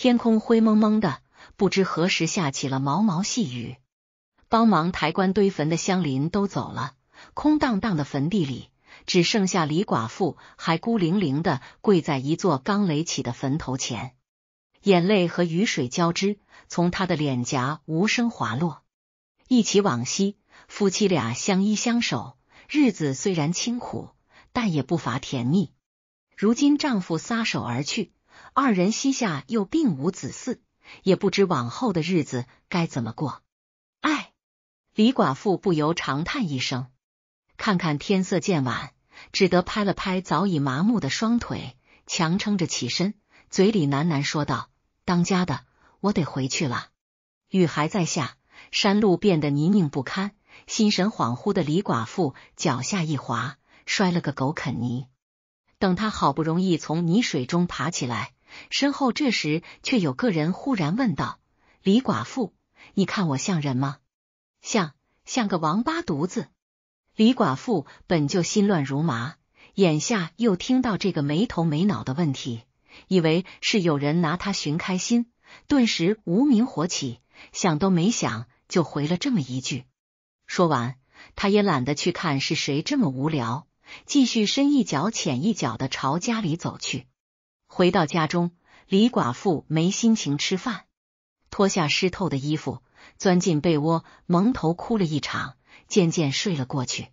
天空灰蒙蒙的，不知何时下起了毛毛细雨。帮忙抬棺堆坟的乡邻都走了，空荡荡的坟地里只剩下李寡妇，还孤零零的跪在一座刚垒起的坟头前，眼泪和雨水交织，从她的脸颊无声滑落。一起往昔，夫妻俩相依相守，日子虽然清苦，但也不乏甜蜜。如今丈夫撒手而去。二人膝下又并无子嗣，也不知往后的日子该怎么过。唉，李寡妇不由长叹一声，看看天色渐晚，只得拍了拍早已麻木的双腿，强撑着起身，嘴里喃喃说道：“当家的，我得回去了。”雨还在下，山路变得泥泞不堪。心神恍惚的李寡妇脚下一滑，摔了个狗啃泥。等她好不容易从泥水中爬起来，身后这时却有个人忽然问道：“李寡妇，你看我像人吗？像像个王八犊子。”李寡妇本就心乱如麻，眼下又听到这个没头没脑的问题，以为是有人拿他寻开心，顿时无名火起，想都没想就回了这么一句。说完，他也懒得去看是谁这么无聊，继续深一脚浅一脚的朝家里走去。回到家中，李寡妇没心情吃饭，脱下湿透的衣服，钻进被窝，蒙头哭了一场，渐渐睡了过去。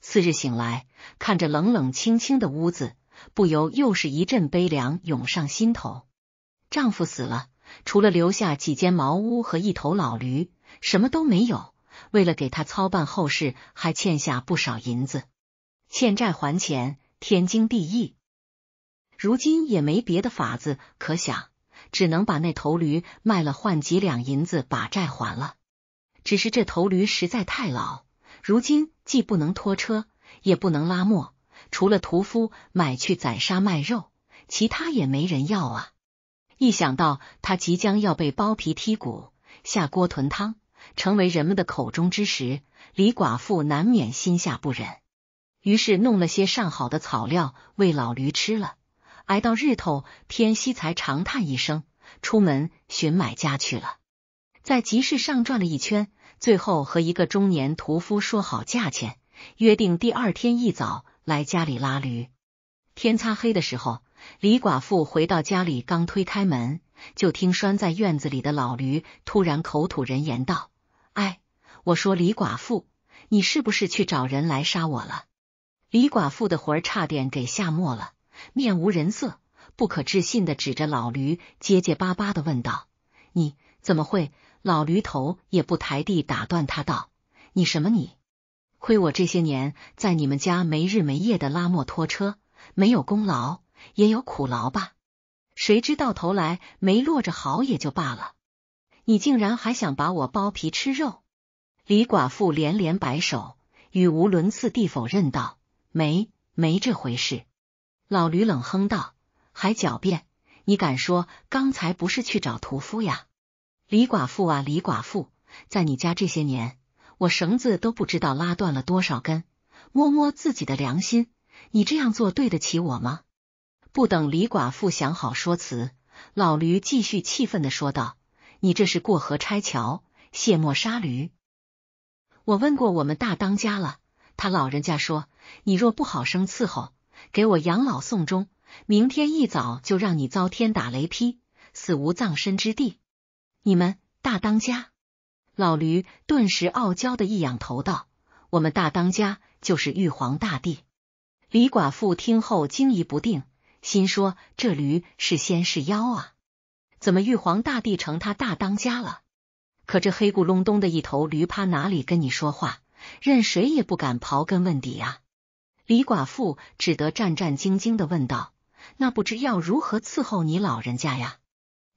次日醒来，看着冷冷清清的屋子，不由又是一阵悲凉涌上心头。丈夫死了，除了留下几间茅屋和一头老驴，什么都没有。为了给他操办后事，还欠下不少银子，欠债还钱，天经地义。如今也没别的法子可想，只能把那头驴卖了换几两银子把债还了。只是这头驴实在太老，如今既不能拖车，也不能拉磨，除了屠夫买去宰杀卖肉，其他也没人要啊。一想到他即将要被剥皮剔骨、下锅炖汤，成为人们的口中之食，李寡妇难免心下不忍，于是弄了些上好的草料喂老驴吃了。挨到日头天西才长叹一声，出门寻买家去了。在集市上转了一圈，最后和一个中年屠夫说好价钱，约定第二天一早来家里拉驴。天擦黑的时候，李寡妇回到家里，刚推开门，就听拴在院子里的老驴突然口吐人言道：“哎，我说李寡妇，你是不是去找人来杀我了？”李寡妇的魂差点给吓没了。面无人色，不可置信的指着老驴，结结巴巴的问道：“你怎么会？”老驴头也不抬地打断他道：“你什么你？亏我这些年在你们家没日没夜的拉磨拖车，没有功劳也有苦劳吧？谁知道头来没落着好也就罢了，你竟然还想把我剥皮吃肉？”李寡妇连连摆手，语无伦次地否认道：“没没这回事。”老驴冷哼道：“还狡辩！你敢说刚才不是去找屠夫呀？”李寡妇啊，李寡妇，在你家这些年，我绳子都不知道拉断了多少根。摸摸自己的良心，你这样做对得起我吗？不等李寡妇想好说辞，老驴继续气愤的说道：“你这是过河拆桥，卸磨杀驴。我问过我们大当家了，他老人家说，你若不好生伺候。”给我养老送终，明天一早就让你遭天打雷劈，死无葬身之地！你们大当家，老驴顿时傲娇的一仰头道：“我们大当家就是玉皇大帝。”李寡妇听后惊疑不定，心说这驴是仙是妖啊？怎么玉皇大帝成他大当家了？可这黑咕隆咚的一头驴趴哪里跟你说话？任谁也不敢刨根问底啊！李寡妇只得战战兢兢的问道：“那不知要如何伺候你老人家呀？”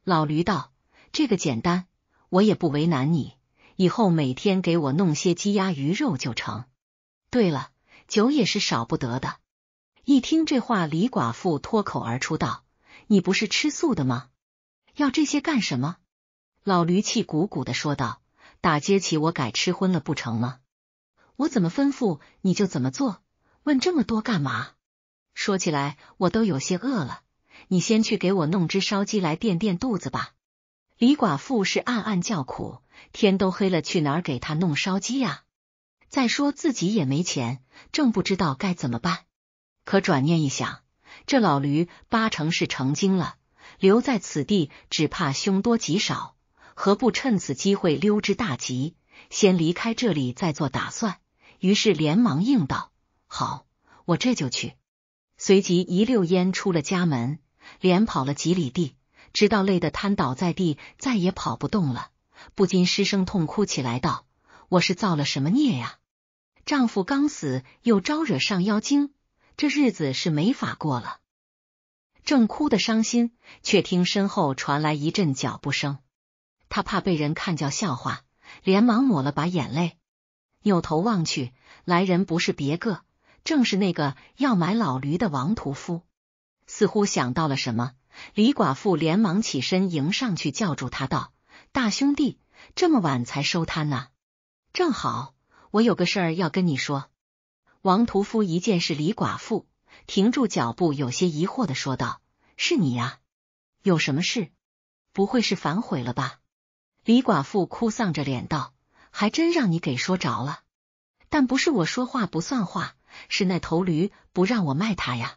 老驴道：“这个简单，我也不为难你，以后每天给我弄些鸡鸭鱼肉就成。对了，酒也是少不得的。”一听这话，李寡妇脱口而出道：“你不是吃素的吗？要这些干什么？”老驴气鼓鼓的说道：“打今起我改吃荤了，不成吗？我怎么吩咐你就怎么做。”问这么多干嘛？说起来我都有些饿了，你先去给我弄只烧鸡来垫垫肚子吧。李寡妇是暗暗叫苦，天都黑了，去哪儿给他弄烧鸡呀？再说自己也没钱，正不知道该怎么办。可转念一想，这老驴八成是成精了，留在此地只怕凶多吉少，何不趁此机会溜之大吉，先离开这里再做打算？于是连忙应道。好，我这就去。随即一溜烟出了家门，连跑了几里地，直到累得瘫倒在地，再也跑不动了，不禁失声痛哭起来，道：“我是造了什么孽呀？丈夫刚死，又招惹上妖精，这日子是没法过了。”正哭的伤心，却听身后传来一阵脚步声。她怕被人看叫笑话，连忙抹了把眼泪，扭头望去，来人不是别个。正是那个要买老驴的王屠夫，似乎想到了什么，李寡妇连忙起身迎上去，叫住他道：“大兄弟，这么晚才收摊呢，正好我有个事儿要跟你说。”王屠夫一见是李寡妇，停住脚步，有些疑惑的说道：“是你呀，有什么事？不会是反悔了吧？”李寡妇哭丧着脸道：“还真让你给说着了，但不是我说话不算话。”是那头驴不让我卖它呀？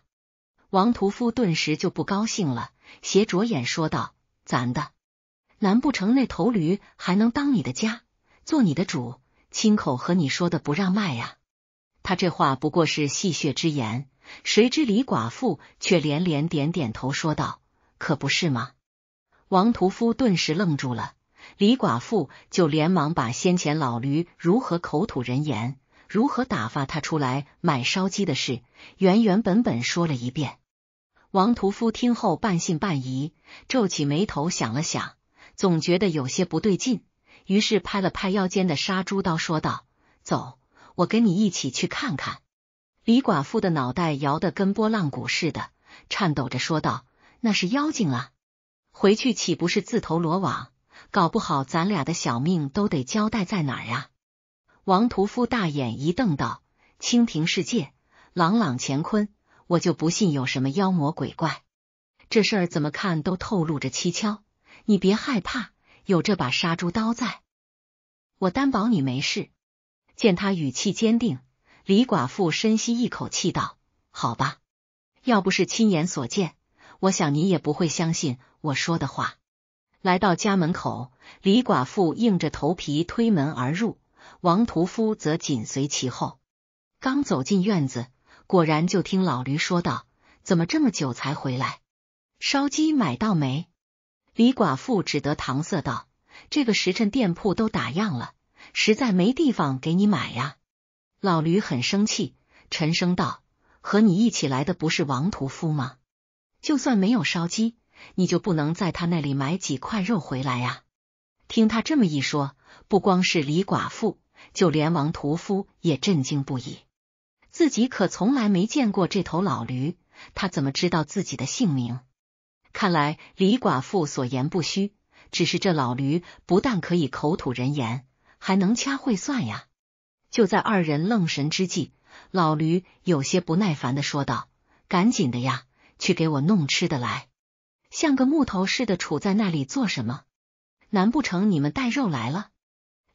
王屠夫顿时就不高兴了，斜着眼说道：“咱的，难不成那头驴还能当你的家，做你的主？亲口和你说的不让卖呀？”他这话不过是戏谑之言，谁知李寡妇却连连点点头说道：“可不是吗？”王屠夫顿时愣住了，李寡妇就连忙把先前老驴如何口吐人言。如何打发他出来买烧鸡的事，原原本本说了一遍。王屠夫听后半信半疑，皱起眉头想了想，总觉得有些不对劲，于是拍了拍腰间的杀猪刀，说道：“走，我跟你一起去看看。”李寡妇的脑袋摇得跟拨浪鼓似的，颤抖着说道：“那是妖精啊，回去岂不是自投罗网？搞不好咱俩的小命都得交代在哪儿啊！”王屠夫大眼一瞪道：“清平世界，朗朗乾坤，我就不信有什么妖魔鬼怪。这事儿怎么看都透露着蹊跷。你别害怕，有这把杀猪刀在，我担保你没事。”见他语气坚定，李寡妇深吸一口气道：“好吧，要不是亲眼所见，我想你也不会相信我说的话。”来到家门口，李寡妇硬着头皮推门而入。王屠夫则紧随其后，刚走进院子，果然就听老驴说道：“怎么这么久才回来？烧鸡买到没？”李寡妇只得搪塞道：“这个时辰店铺都打烊了，实在没地方给你买呀。”老驴很生气，沉声道：“和你一起来的不是王屠夫吗？就算没有烧鸡，你就不能在他那里买几块肉回来呀？”听他这么一说，不光是李寡妇。就连王屠夫也震惊不已，自己可从来没见过这头老驴，他怎么知道自己的姓名？看来李寡妇所言不虚，只是这老驴不但可以口吐人言，还能掐会算呀。就在二人愣神之际，老驴有些不耐烦的说道：“赶紧的呀，去给我弄吃的来，像个木头似的杵在那里做什么？难不成你们带肉来了？”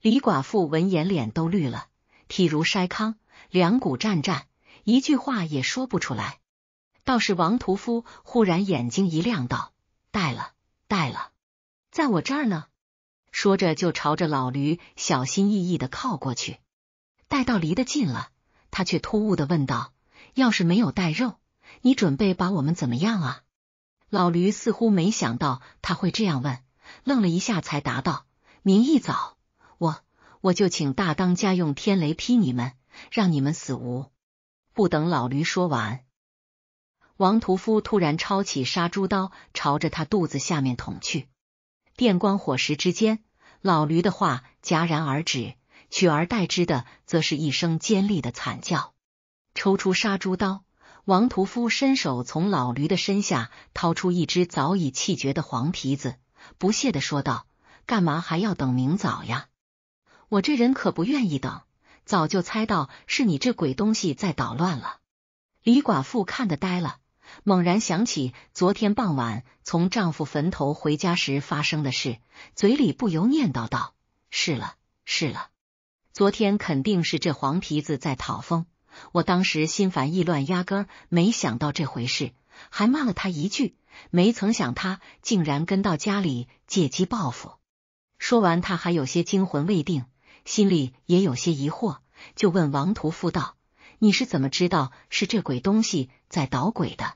李寡妇闻言，脸都绿了，体如筛糠，两股战战，一句话也说不出来。倒是王屠夫忽然眼睛一亮，道：“带了，带了，在我这儿呢。”说着就朝着老驴小心翼翼的靠过去。待到离得近了，他却突兀的问道：“要是没有带肉，你准备把我们怎么样啊？”老驴似乎没想到他会这样问，愣了一下，才答道：“明一早。”我我就请大当家用天雷劈你们，让你们死无！不等老驴说完，王屠夫突然抄起杀猪刀，朝着他肚子下面捅去。电光火石之间，老驴的话戛然而止，取而代之的则是一声尖利的惨叫。抽出杀猪刀，王屠夫伸手从老驴的身下掏出一只早已气绝的黄皮子，不屑地说道：“干嘛还要等明早呀？”我这人可不愿意等，早就猜到是你这鬼东西在捣乱了。李寡妇看得呆了，猛然想起昨天傍晚从丈夫坟头回家时发生的事，嘴里不由念叨道：“是了，是了，昨天肯定是这黄皮子在讨风。我当时心烦意乱，压根儿没想到这回事，还骂了他一句，没曾想他竟然跟到家里借机报复。”说完，他还有些惊魂未定。心里也有些疑惑，就问王屠夫道：“你是怎么知道是这鬼东西在捣鬼的？”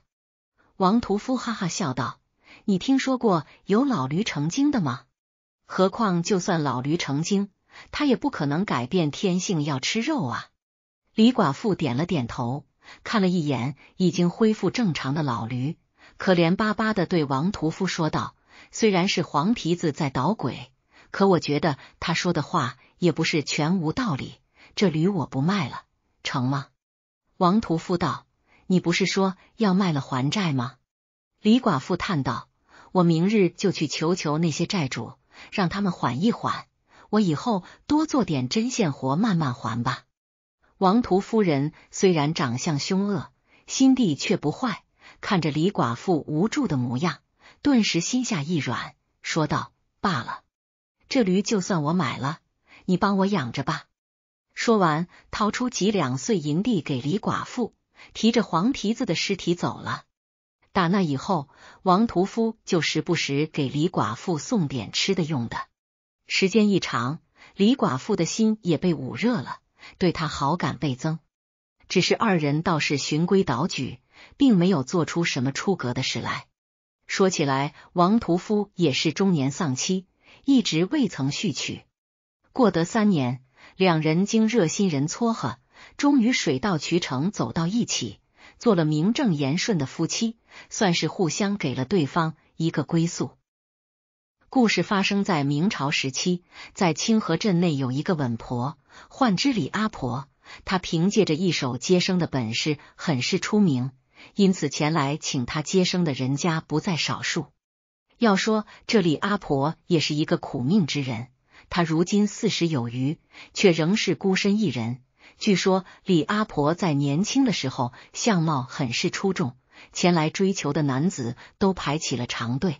王屠夫哈哈笑道：“你听说过有老驴成精的吗？何况就算老驴成精，它也不可能改变天性要吃肉啊！”李寡妇点了点头，看了一眼已经恢复正常的老驴，可怜巴巴的对王屠夫说道：“虽然是黄皮子在捣鬼，可我觉得他说的话……”也不是全无道理，这驴我不卖了，成吗？王屠夫道：“你不是说要卖了还债吗？”李寡妇叹道：“我明日就去求求那些债主，让他们缓一缓，我以后多做点针线活，慢慢还吧。”王屠夫人虽然长相凶恶，心地却不坏，看着李寡妇无助的模样，顿时心下一软，说道：“罢了，这驴就算我买了。”你帮我养着吧。说完，掏出几两碎银递给李寡妇，提着黄皮子的尸体走了。打那以后，王屠夫就时不时给李寡妇送点吃的用的。时间一长，李寡妇的心也被捂热了，对他好感倍增。只是二人倒是循规蹈矩，并没有做出什么出格的事来。说起来，王屠夫也是中年丧妻，一直未曾续娶。过得三年，两人经热心人撮合，终于水到渠成走到一起，做了名正言顺的夫妻，算是互相给了对方一个归宿。故事发生在明朝时期，在清河镇内有一个稳婆，唤之李阿婆，她凭借着一手接生的本事，很是出名，因此前来请她接生的人家不在少数。要说这李阿婆也是一个苦命之人。他如今四十有余，却仍是孤身一人。据说李阿婆在年轻的时候相貌很是出众，前来追求的男子都排起了长队。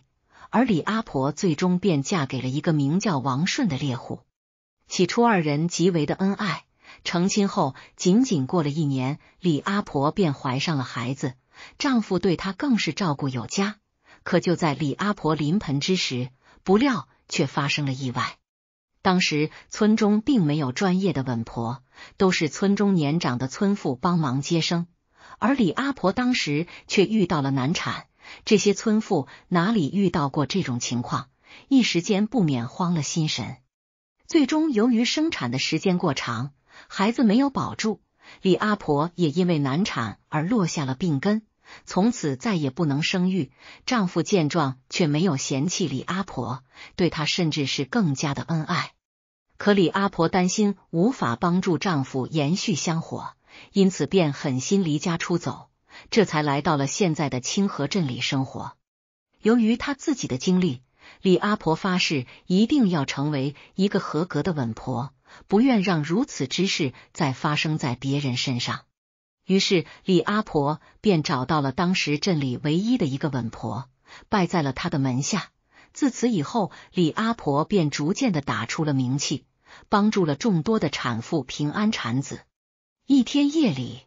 而李阿婆最终便嫁给了一个名叫王顺的猎户。起初二人极为的恩爱，成亲后仅仅过了一年，李阿婆便怀上了孩子，丈夫对她更是照顾有加。可就在李阿婆临盆之时，不料却发生了意外。当时村中并没有专业的稳婆，都是村中年长的村妇帮忙接生。而李阿婆当时却遇到了难产，这些村妇哪里遇到过这种情况，一时间不免慌了心神。最终由于生产的时间过长，孩子没有保住，李阿婆也因为难产而落下了病根。从此再也不能生育。丈夫见状却没有嫌弃李阿婆，对她甚至是更加的恩爱。可李阿婆担心无法帮助丈夫延续香火，因此便狠心离家出走，这才来到了现在的清河镇里生活。由于她自己的经历，李阿婆发誓一定要成为一个合格的稳婆，不愿让如此之事再发生在别人身上。于是，李阿婆便找到了当时镇里唯一的一个稳婆，拜在了他的门下。自此以后，李阿婆便逐渐的打出了名气，帮助了众多的产妇平安产子。一天夜里，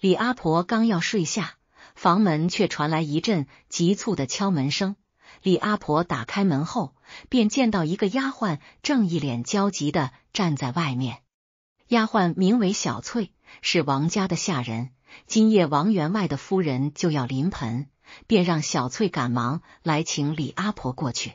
李阿婆刚要睡下，房门却传来一阵急促的敲门声。李阿婆打开门后，便见到一个丫鬟正一脸焦急的站在外面。丫鬟名为小翠。是王家的下人，今夜王员外的夫人就要临盆，便让小翠赶忙来请李阿婆过去。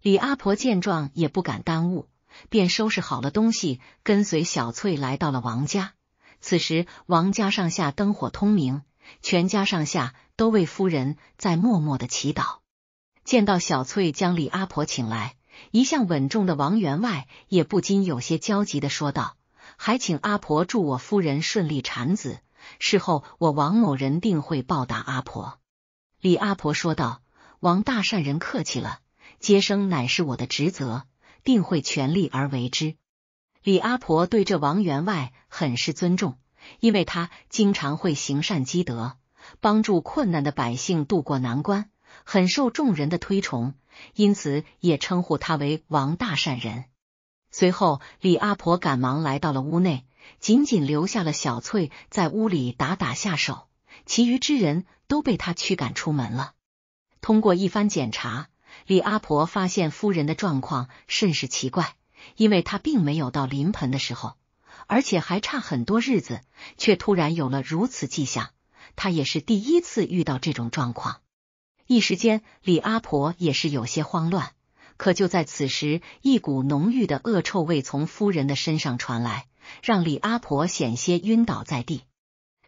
李阿婆见状也不敢耽误，便收拾好了东西，跟随小翠来到了王家。此时王家上下灯火通明，全家上下都为夫人在默默的祈祷。见到小翠将李阿婆请来，一向稳重的王员外也不禁有些焦急的说道。还请阿婆助我夫人顺利产子，事后我王某人定会报答阿婆。李阿婆说道：“王大善人客气了，接生乃是我的职责，定会全力而为之。”李阿婆对这王员外很是尊重，因为他经常会行善积德，帮助困难的百姓渡过难关，很受众人的推崇，因此也称呼他为王大善人。随后，李阿婆赶忙来到了屋内，仅仅留下了小翠在屋里打打下手，其余之人都被她驱赶出门了。通过一番检查，李阿婆发现夫人的状况甚是奇怪，因为她并没有到临盆的时候，而且还差很多日子，却突然有了如此迹象。她也是第一次遇到这种状况，一时间，李阿婆也是有些慌乱。可就在此时，一股浓郁的恶臭味从夫人的身上传来，让李阿婆险些晕倒在地。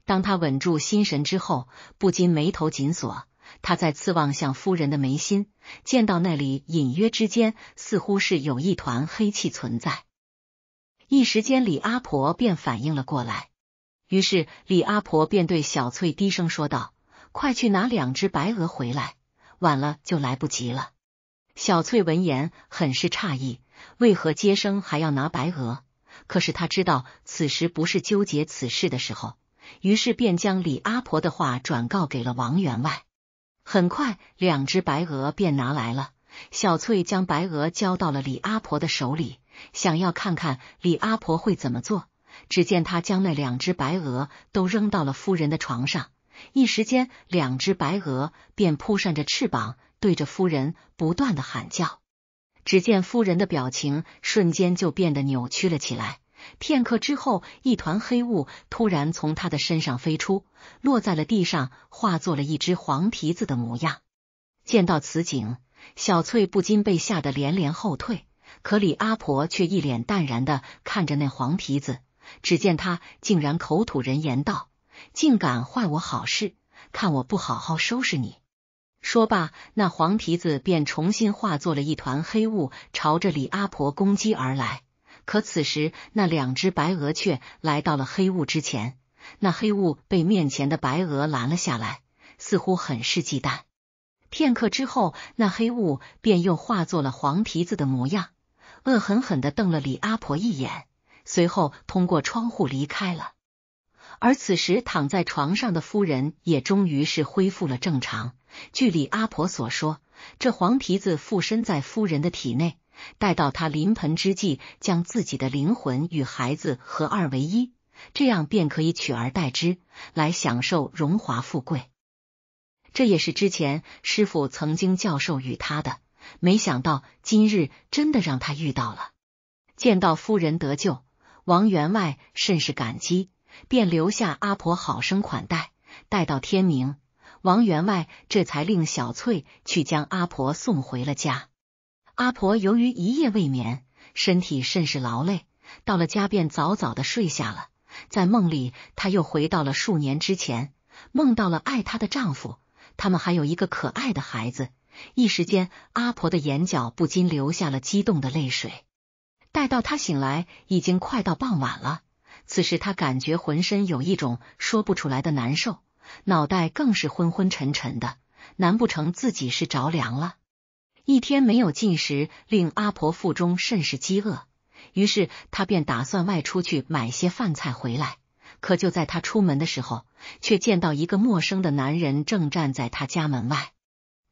当她稳住心神之后，不禁眉头紧锁。他再次望向夫人的眉心，见到那里隐约之间似乎是有一团黑气存在。一时间，李阿婆便反应了过来。于是，李阿婆便对小翠低声说道：“快去拿两只白鹅回来，晚了就来不及了。”小翠闻言很是诧异，为何接生还要拿白鹅？可是她知道此时不是纠结此事的时候，于是便将李阿婆的话转告给了王员外。很快，两只白鹅便拿来了。小翠将白鹅交到了李阿婆的手里，想要看看李阿婆会怎么做。只见她将那两只白鹅都扔到了夫人的床上，一时间，两只白鹅便扑扇着翅膀。对着夫人不断的喊叫，只见夫人的表情瞬间就变得扭曲了起来。片刻之后，一团黑雾突然从他的身上飞出，落在了地上，化作了一只黄皮子的模样。见到此景，小翠不禁被吓得连连后退。可李阿婆却一脸淡然的看着那黄皮子，只见他竟然口吐人言道：“竟敢坏我好事，看我不好好收拾你！”说罢，那黄皮子便重新化作了一团黑雾，朝着李阿婆攻击而来。可此时，那两只白鹅却来到了黑雾之前，那黑雾被面前的白鹅拦了下来，似乎很是忌惮。片刻之后，那黑雾便又化作了黄皮子的模样，恶狠狠地瞪了李阿婆一眼，随后通过窗户离开了。而此时，躺在床上的夫人也终于是恢复了正常。据李阿婆所说，这黄皮子附身在夫人的体内，待到她临盆之际，将自己的灵魂与孩子合二为一，这样便可以取而代之，来享受荣华富贵。这也是之前师傅曾经教授与他的，没想到今日真的让他遇到了。见到夫人得救，王员外甚是感激。便留下阿婆好生款待，待到天明，王员外这才令小翠去将阿婆送回了家。阿婆由于一夜未眠，身体甚是劳累，到了家便早早的睡下了。在梦里，她又回到了数年之前，梦到了爱她的丈夫，他们还有一个可爱的孩子。一时间，阿婆的眼角不禁流下了激动的泪水。待到她醒来，已经快到傍晚了。此时他感觉浑身有一种说不出来的难受，脑袋更是昏昏沉沉的。难不成自己是着凉了？一天没有进食，令阿婆腹中甚是饥饿。于是他便打算外出去买些饭菜回来。可就在他出门的时候，却见到一个陌生的男人正站在他家门外。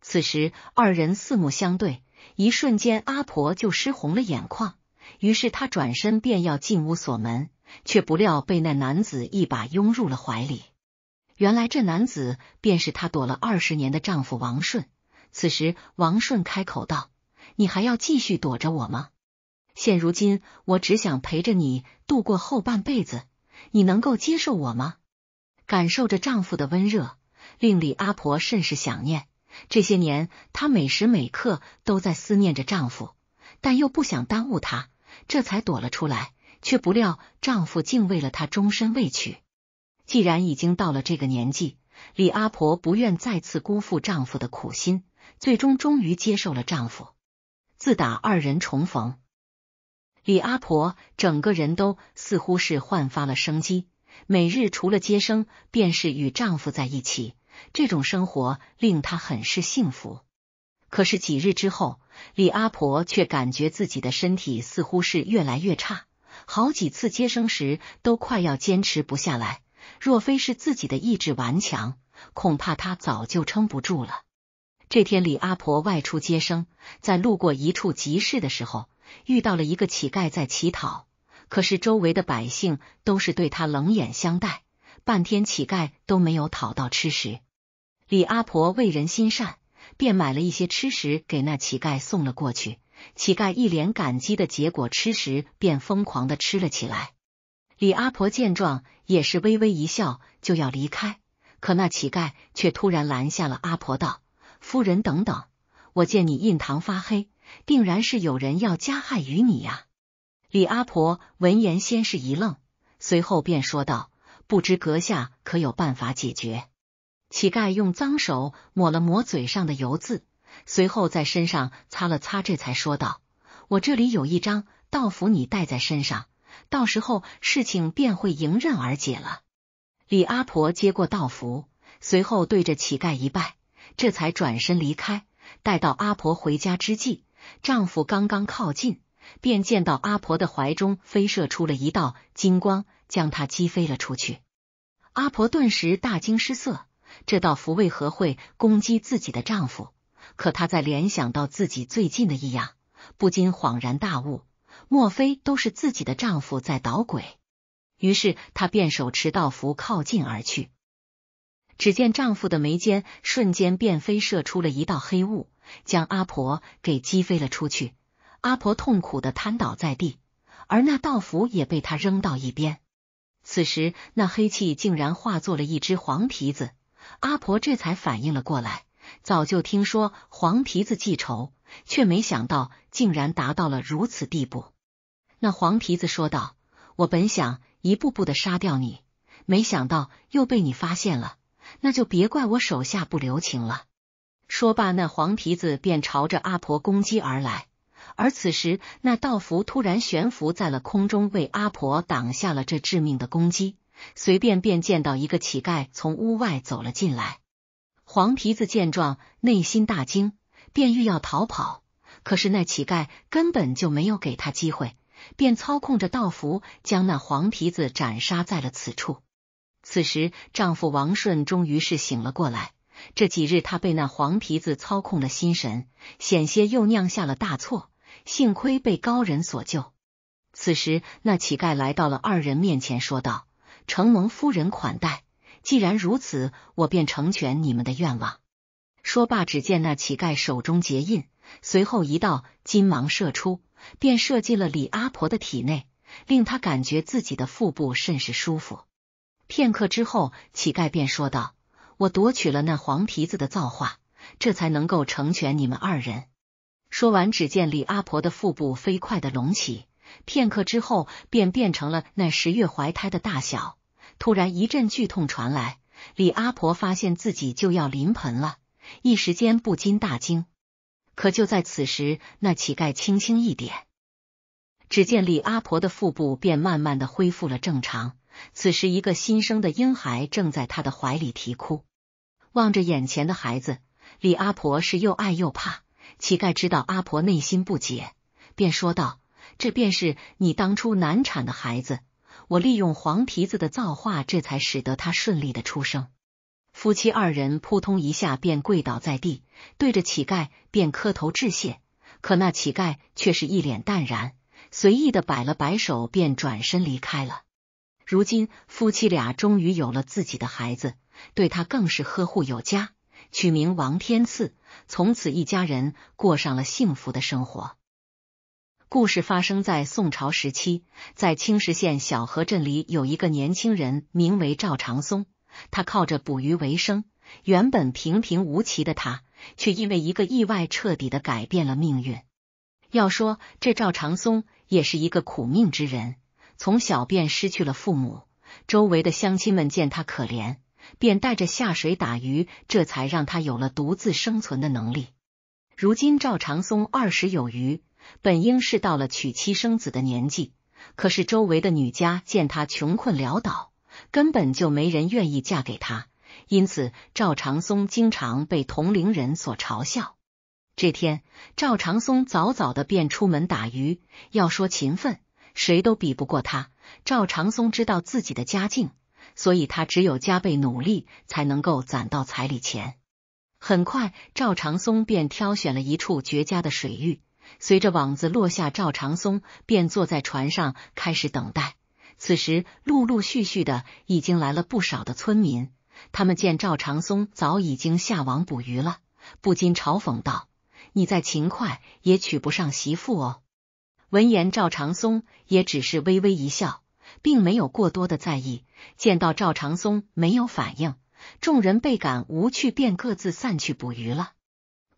此时二人四目相对，一瞬间阿婆就湿红了眼眶。于是他转身便要进屋锁门。却不料被那男子一把拥入了怀里。原来这男子便是她躲了二十年的丈夫王顺。此时，王顺开口道：“你还要继续躲着我吗？现如今，我只想陪着你度过后半辈子，你能够接受我吗？”感受着丈夫的温热，令李阿婆甚是想念。这些年，她每时每刻都在思念着丈夫，但又不想耽误他，这才躲了出来。却不料丈夫竟为了她终身未娶。既然已经到了这个年纪，李阿婆不愿再次辜负丈夫的苦心，最终终于接受了丈夫。自打二人重逢，李阿婆整个人都似乎是焕发了生机。每日除了接生，便是与丈夫在一起，这种生活令她很是幸福。可是几日之后，李阿婆却感觉自己的身体似乎是越来越差。好几次接生时都快要坚持不下来，若非是自己的意志顽强，恐怕他早就撑不住了。这天，李阿婆外出接生，在路过一处集市的时候，遇到了一个乞丐在乞讨。可是周围的百姓都是对他冷眼相待，半天乞丐都没有讨到吃食。李阿婆为人心善，便买了一些吃食给那乞丐送了过去。乞丐一脸感激，的结果吃时便疯狂的吃了起来。李阿婆见状也是微微一笑，就要离开，可那乞丐却突然拦下了阿婆，道：“夫人，等等，我见你印堂发黑，定然是有人要加害于你呀。”李阿婆闻言先是一愣，随后便说道：“不知阁下可有办法解决？”乞丐用脏手抹了抹嘴上的油渍。随后在身上擦了擦，这才说道：“我这里有一张道符，你带在身上，到时候事情便会迎刃而解了。”李阿婆接过道符，随后对着乞丐一拜，这才转身离开。待到阿婆回家之际，丈夫刚刚靠近，便见到阿婆的怀中飞射出了一道金光，将她击飞了出去。阿婆顿时大惊失色，这道符为何会攻击自己的丈夫？可她在联想到自己最近的异样，不禁恍然大悟：莫非都是自己的丈夫在捣鬼？于是她便手持道符靠近而去。只见丈夫的眉间瞬间便飞射出了一道黑雾，将阿婆给击飞了出去。阿婆痛苦的瘫倒在地，而那道符也被她扔到一边。此时那黑气竟然化作了一只黄皮子，阿婆这才反应了过来。早就听说黄皮子记仇，却没想到竟然达到了如此地步。那黄皮子说道：“我本想一步步的杀掉你，没想到又被你发现了，那就别怪我手下不留情了。”说罢，那黄皮子便朝着阿婆攻击而来。而此时，那道符突然悬浮在了空中，为阿婆挡下了这致命的攻击。随便便见到一个乞丐从屋外走了进来。黄皮子见状，内心大惊，便欲要逃跑，可是那乞丐根本就没有给他机会，便操控着道符将那黄皮子斩杀在了此处。此时，丈夫王顺终于是醒了过来。这几日，他被那黄皮子操控了心神，险些又酿下了大错，幸亏被高人所救。此时，那乞丐来到了二人面前，说道：“承蒙夫人款待。”既然如此，我便成全你们的愿望。说罢，只见那乞丐手中结印，随后一道金芒射出，便射进了李阿婆的体内，令她感觉自己的腹部甚是舒服。片刻之后，乞丐便说道：“我夺取了那黄皮子的造化，这才能够成全你们二人。”说完，只见李阿婆的腹部飞快的隆起，片刻之后，便变成了那十月怀胎的大小。突然一阵剧痛传来，李阿婆发现自己就要临盆了，一时间不禁大惊。可就在此时，那乞丐轻轻一点，只见李阿婆的腹部便慢慢的恢复了正常。此时，一个新生的婴孩正在她的怀里啼哭。望着眼前的孩子，李阿婆是又爱又怕。乞丐知道阿婆内心不解，便说道：“这便是你当初难产的孩子。”我利用黄皮子的造化，这才使得他顺利的出生。夫妻二人扑通一下便跪倒在地，对着乞丐便磕头致谢。可那乞丐却是一脸淡然，随意的摆了摆手，便转身离开了。如今夫妻俩终于有了自己的孩子，对他更是呵护有加，取名王天赐。从此一家人过上了幸福的生活。故事发生在宋朝时期，在青石县小河镇里有一个年轻人，名为赵长松。他靠着捕鱼为生，原本平平无奇的他，却因为一个意外彻底的改变了命运。要说这赵长松也是一个苦命之人，从小便失去了父母，周围的乡亲们见他可怜，便带着下水打鱼，这才让他有了独自生存的能力。如今赵长松二十有余。本应是到了娶妻生子的年纪，可是周围的女家见他穷困潦倒，根本就没人愿意嫁给他，因此赵长松经常被同龄人所嘲笑。这天，赵长松早早的便出门打鱼。要说勤奋，谁都比不过他。赵长松知道自己的家境，所以他只有加倍努力才能够攒到彩礼钱。很快，赵长松便挑选了一处绝佳的水域。随着网子落下，赵长松便坐在船上开始等待。此时陆陆续续的已经来了不少的村民，他们见赵长松早已经下网捕鱼了，不禁嘲讽道：“你再勤快也娶不上媳妇哦。”闻言，赵长松也只是微微一笑，并没有过多的在意。见到赵长松没有反应，众人倍感无趣，便各自散去捕鱼了。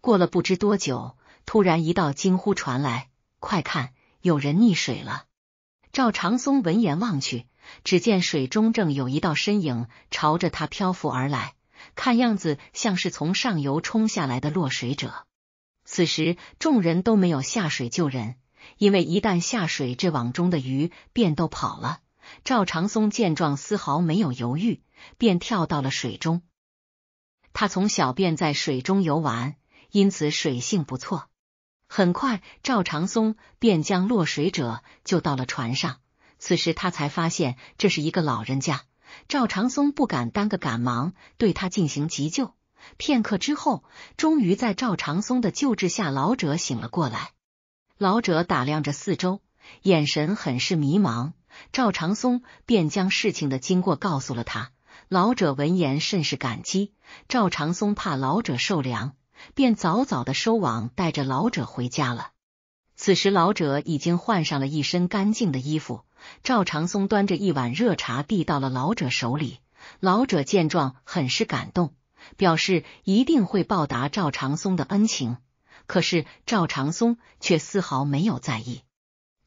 过了不知多久。突然，一道惊呼传来：“快看，有人溺水了！”赵长松闻言望去，只见水中正有一道身影朝着他漂浮而来，看样子像是从上游冲下来的落水者。此时，众人都没有下水救人，因为一旦下水，这网中的鱼便都跑了。赵长松见状，丝毫没有犹豫，便跳到了水中。他从小便在水中游玩，因此水性不错。很快，赵长松便将落水者救到了船上。此时，他才发现这是一个老人家。赵长松不敢耽搁，赶忙对他进行急救。片刻之后，终于在赵长松的救治下，老者醒了过来。老者打量着四周，眼神很是迷茫。赵长松便将事情的经过告诉了他。老者闻言甚是感激。赵长松怕老者受凉。便早早的收网，带着老者回家了。此时，老者已经换上了一身干净的衣服。赵长松端着一碗热茶递到了老者手里，老者见状很是感动，表示一定会报答赵长松的恩情。可是赵长松却丝毫没有在意。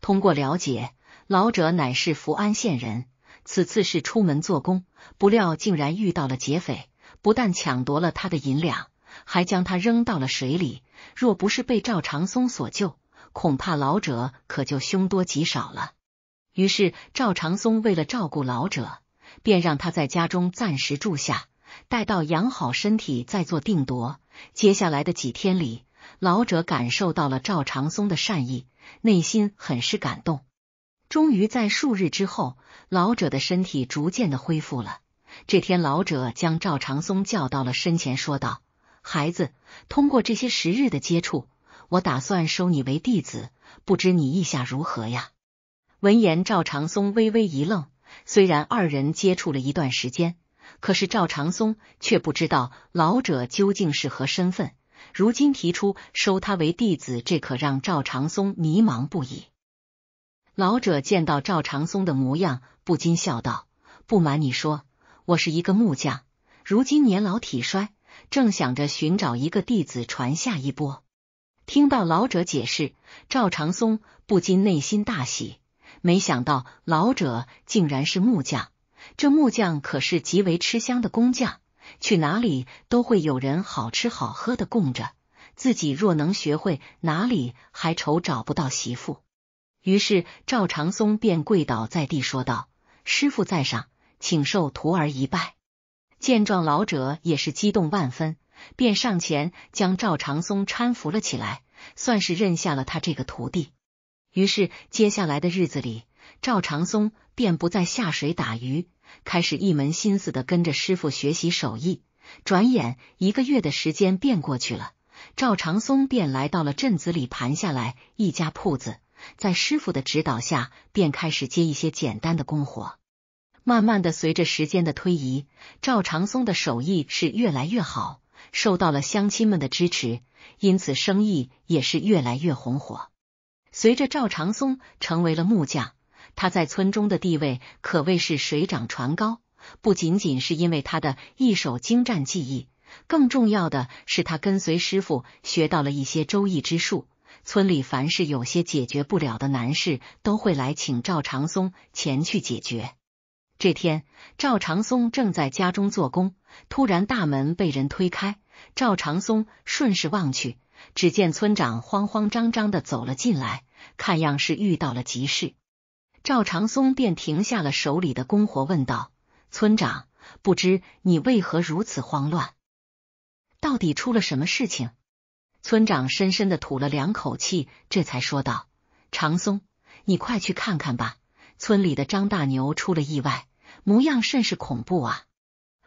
通过了解，老者乃是福安县人，此次是出门做工，不料竟然遇到了劫匪，不但抢夺了他的银两。还将他扔到了水里，若不是被赵长松所救，恐怕老者可就凶多吉少了。于是赵长松为了照顾老者，便让他在家中暂时住下，待到养好身体再做定夺。接下来的几天里，老者感受到了赵长松的善意，内心很是感动。终于在数日之后，老者的身体逐渐的恢复了。这天，老者将赵长松叫到了身前，说道。孩子，通过这些时日的接触，我打算收你为弟子，不知你意下如何呀？闻言，赵长松微微一愣。虽然二人接触了一段时间，可是赵长松却不知道老者究竟是何身份。如今提出收他为弟子，这可让赵长松迷茫不已。老者见到赵长松的模样，不禁笑道：“不瞒你说，我是一个木匠，如今年老体衰。”正想着寻找一个弟子传下一波，听到老者解释，赵长松不禁内心大喜。没想到老者竟然是木匠，这木匠可是极为吃香的工匠，去哪里都会有人好吃好喝的供着。自己若能学会，哪里还愁找不到媳妇？于是赵长松便跪倒在地，说道：“师傅在上，请受徒儿一拜。”见状，老者也是激动万分，便上前将赵长松搀扶了起来，算是认下了他这个徒弟。于是，接下来的日子里，赵长松便不再下水打鱼，开始一门心思的跟着师傅学习手艺。转眼一个月的时间便过去了，赵长松便来到了镇子里，盘下来一家铺子，在师傅的指导下，便开始接一些简单的工活。慢慢的，随着时间的推移，赵长松的手艺是越来越好，受到了乡亲们的支持，因此生意也是越来越红火。随着赵长松成为了木匠，他在村中的地位可谓是水涨船高。不仅仅是因为他的一手精湛技艺，更重要的是他跟随师傅学到了一些周易之术。村里凡是有些解决不了的难事，都会来请赵长松前去解决。这天，赵长松正在家中做工，突然大门被人推开。赵长松顺势望去，只见村长慌慌张张的走了进来，看样是遇到了急事。赵长松便停下了手里的工活，问道：“村长，不知你为何如此慌乱？到底出了什么事情？”村长深深的吐了两口气，这才说道：“长松，你快去看看吧，村里的张大牛出了意外。”模样甚是恐怖啊！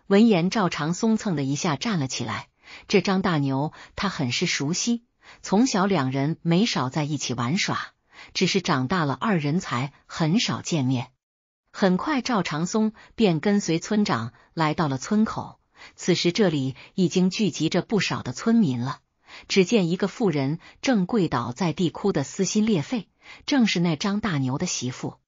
闻言，赵长松蹭的一下站了起来。这张大牛他很是熟悉，从小两人没少在一起玩耍，只是长大了二人才很少见面。很快，赵长松便跟随村长来到了村口。此时，这里已经聚集着不少的村民了。只见一个妇人正跪倒在地，哭得撕心裂肺，正是那张大牛的媳妇。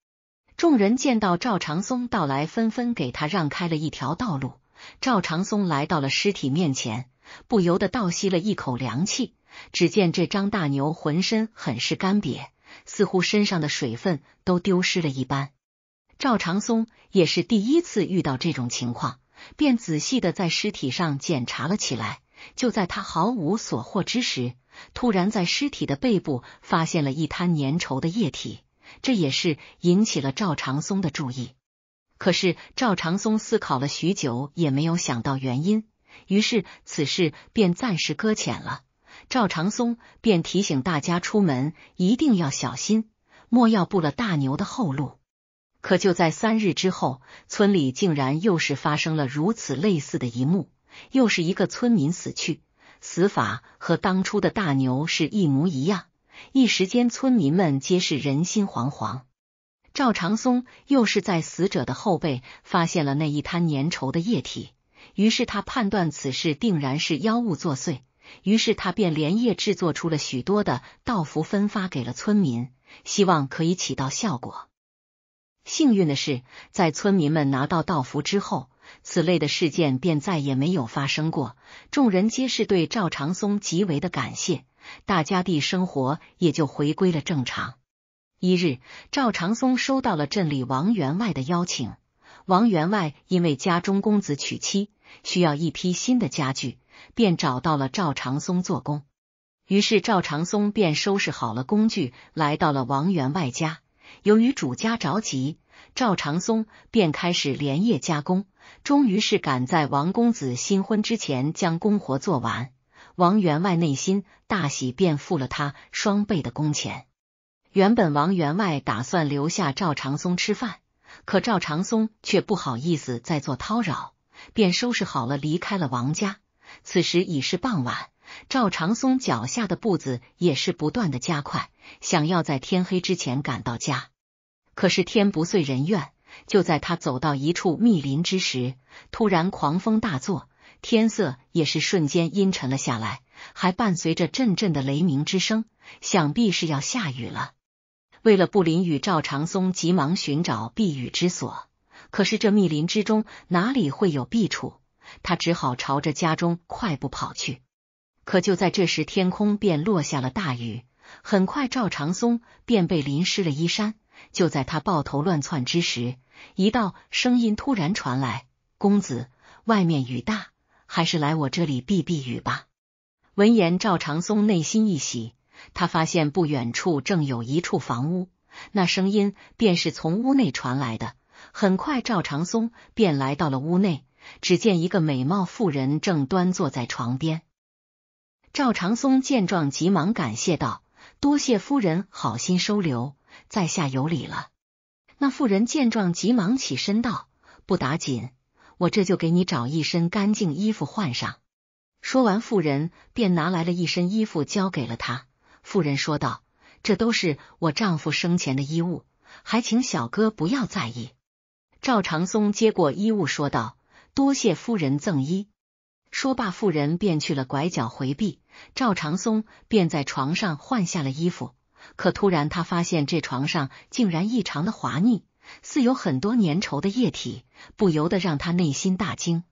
众人见到赵长松到来，纷纷给他让开了一条道路。赵长松来到了尸体面前，不由得倒吸了一口凉气。只见这张大牛浑身很是干瘪，似乎身上的水分都丢失了一般。赵长松也是第一次遇到这种情况，便仔细的在尸体上检查了起来。就在他毫无所获之时，突然在尸体的背部发现了一滩粘稠的液体。这也是引起了赵长松的注意，可是赵长松思考了许久也没有想到原因，于是此事便暂时搁浅了。赵长松便提醒大家出门一定要小心，莫要步了大牛的后路。可就在三日之后，村里竟然又是发生了如此类似的一幕，又是一个村民死去，死法和当初的大牛是一模一样。一时间，村民们皆是人心惶惶。赵长松又是在死者的后背发现了那一滩粘稠的液体，于是他判断此事定然是妖物作祟，于是他便连夜制作出了许多的道符，分发给了村民，希望可以起到效果。幸运的是，在村民们拿到道符之后，此类的事件便再也没有发生过。众人皆是对赵长松极为的感谢。大家地生活也就回归了正常。一日，赵长松收到了镇里王员外的邀请。王员外因为家中公子娶妻，需要一批新的家具，便找到了赵长松做工。于是，赵长松便收拾好了工具，来到了王员外家。由于主家着急，赵长松便开始连夜加工，终于是赶在王公子新婚之前将工活做完。王员外内心大喜，便付了他双倍的工钱。原本王员外打算留下赵长松吃饭，可赵长松却不好意思再做叨扰，便收拾好了离开了王家。此时已是傍晚，赵长松脚下的步子也是不断的加快，想要在天黑之前赶到家。可是天不遂人愿，就在他走到一处密林之时，突然狂风大作。天色也是瞬间阴沉了下来，还伴随着阵阵的雷鸣之声，想必是要下雨了。为了不淋雨，赵长松急忙寻找避雨之所。可是这密林之中哪里会有避处？他只好朝着家中快步跑去。可就在这时，天空便落下了大雨。很快，赵长松便被淋湿了衣衫。就在他抱头乱窜之时，一道声音突然传来：“公子，外面雨大。”还是来我这里避避雨吧。闻言，赵长松内心一喜，他发现不远处正有一处房屋，那声音便是从屋内传来的。很快，赵长松便来到了屋内，只见一个美貌妇人正端坐在床边。赵长松见状，急忙感谢道：“多谢夫人好心收留，在下有礼了。”那妇人见状，急忙起身道：“不打紧。”我这就给你找一身干净衣服换上。说完，妇人便拿来了一身衣服交给了他。妇人说道：“这都是我丈夫生前的衣物，还请小哥不要在意。”赵长松接过衣物说道：“多谢夫人赠衣。”说罢，妇人便去了拐角回避。赵长松便在床上换下了衣服，可突然他发现这床上竟然异常的滑腻。似有很多粘稠的液体，不由得让他内心大惊。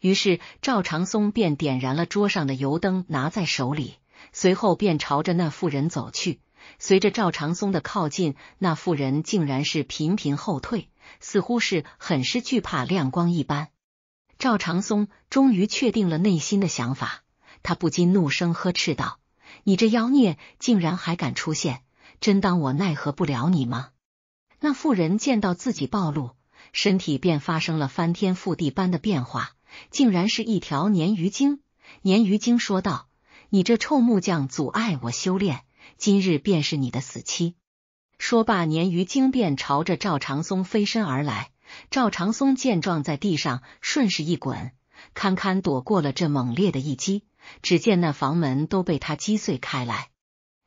于是赵长松便点燃了桌上的油灯，拿在手里，随后便朝着那妇人走去。随着赵长松的靠近，那妇人竟然是频频后退，似乎是很是惧怕亮光一般。赵长松终于确定了内心的想法，他不禁怒声呵斥道：“你这妖孽，竟然还敢出现！真当我奈何不了你吗？”那妇人见到自己暴露，身体便发生了翻天覆地般的变化，竟然是一条鲶鱼精。鲶鱼精说道：“你这臭木匠阻碍我修炼，今日便是你的死期。”说罢，鲶鱼精便朝着赵长松飞身而来。赵长松见状，在地上顺势一滚，堪堪躲过了这猛烈的一击。只见那房门都被他击碎开来。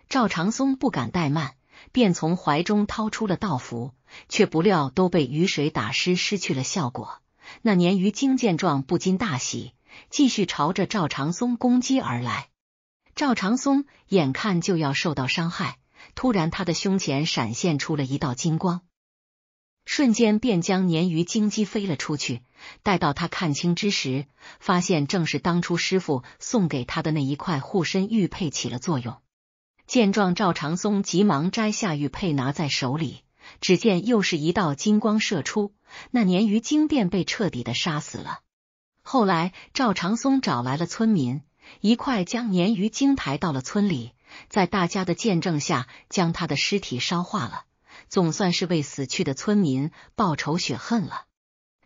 赵长松不敢怠慢。便从怀中掏出了道符，却不料都被雨水打湿，失去了效果。那鲶鱼精见状不禁大喜，继续朝着赵长松攻击而来。赵长松眼看就要受到伤害，突然他的胸前闪现出了一道金光，瞬间便将鲶鱼精击飞了出去。待到他看清之时，发现正是当初师傅送给他的那一块护身玉佩起了作用。见状，赵长松急忙摘下玉佩，拿在手里。只见又是一道金光射出，那鲶鱼精便被彻底的杀死了。后来，赵长松找来了村民，一块将鲶鱼精抬到了村里，在大家的见证下，将他的尸体烧化了，总算是为死去的村民报仇雪恨了。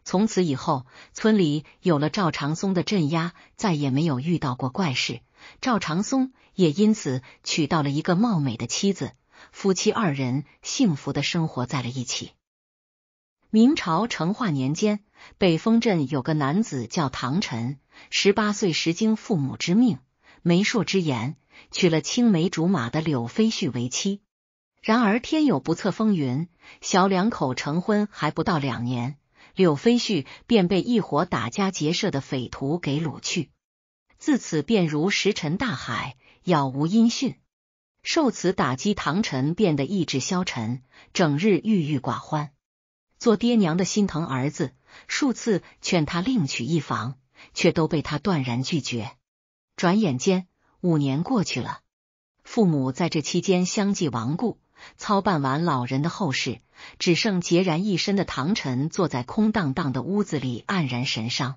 从此以后，村里有了赵长松的镇压，再也没有遇到过怪事。赵长松也因此娶到了一个貌美的妻子，夫妻二人幸福的生活在了一起。明朝成化年间，北丰镇有个男子叫唐晨，十八岁时经父母之命、媒妁之言，娶了青梅竹马的柳飞絮为妻。然而天有不测风云，小两口成婚还不到两年，柳飞絮便被一伙打家劫舍的匪徒给掳去。自此便如石沉大海，杳无音讯。受此打击，唐晨变得意志消沉，整日郁郁寡欢。做爹娘的心疼儿子，数次劝他另娶一房，却都被他断然拒绝。转眼间五年过去了，父母在这期间相继亡故，操办完老人的后事，只剩孑然一身的唐晨坐在空荡荡的屋子里，黯然神伤。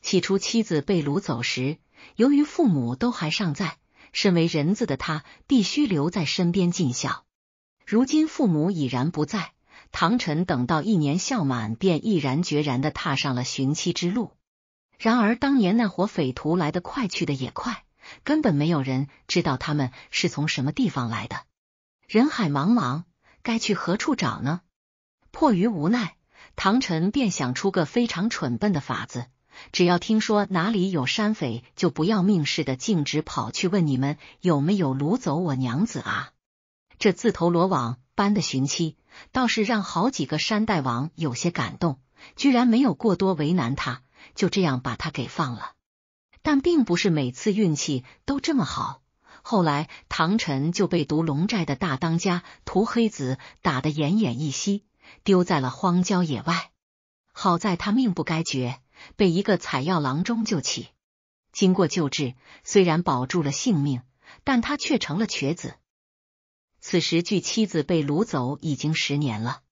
起初，妻子被掳走时。由于父母都还尚在，身为人子的他必须留在身边尽孝。如今父母已然不在，唐晨等到一年孝满，便毅然决然的踏上了寻妻之路。然而当年那伙匪徒来得快，去得也快，根本没有人知道他们是从什么地方来的。人海茫茫，该去何处找呢？迫于无奈，唐晨便想出个非常蠢笨的法子。只要听说哪里有山匪，就不要命似的径直跑去问你们有没有掳走我娘子啊！这自投罗网般的寻妻，倒是让好几个山大王有些感动，居然没有过多为难他，就这样把他给放了。但并不是每次运气都这么好，后来唐晨就被独龙寨的大当家涂黑子打得奄奄一息，丢在了荒郊野外。好在他命不该绝。被一个采药郎中救起，经过救治，虽然保住了性命，但他却成了瘸子。此时距妻子被掳走已经十年了，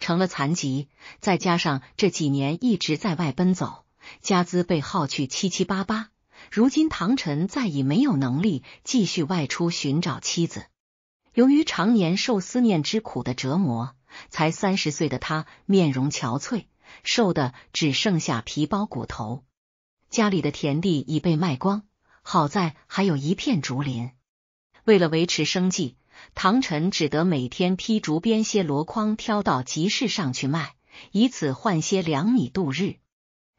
成了残疾，再加上这几年一直在外奔走，家资被耗去七七八八。如今唐晨再已没有能力继续外出寻找妻子，由于常年受思念之苦的折磨，才三十岁的他面容憔悴。瘦的只剩下皮包骨头，家里的田地已被卖光，好在还有一片竹林。为了维持生计，唐晨只得每天劈竹编些箩筐，挑到集市上去卖，以此换些粮米度日。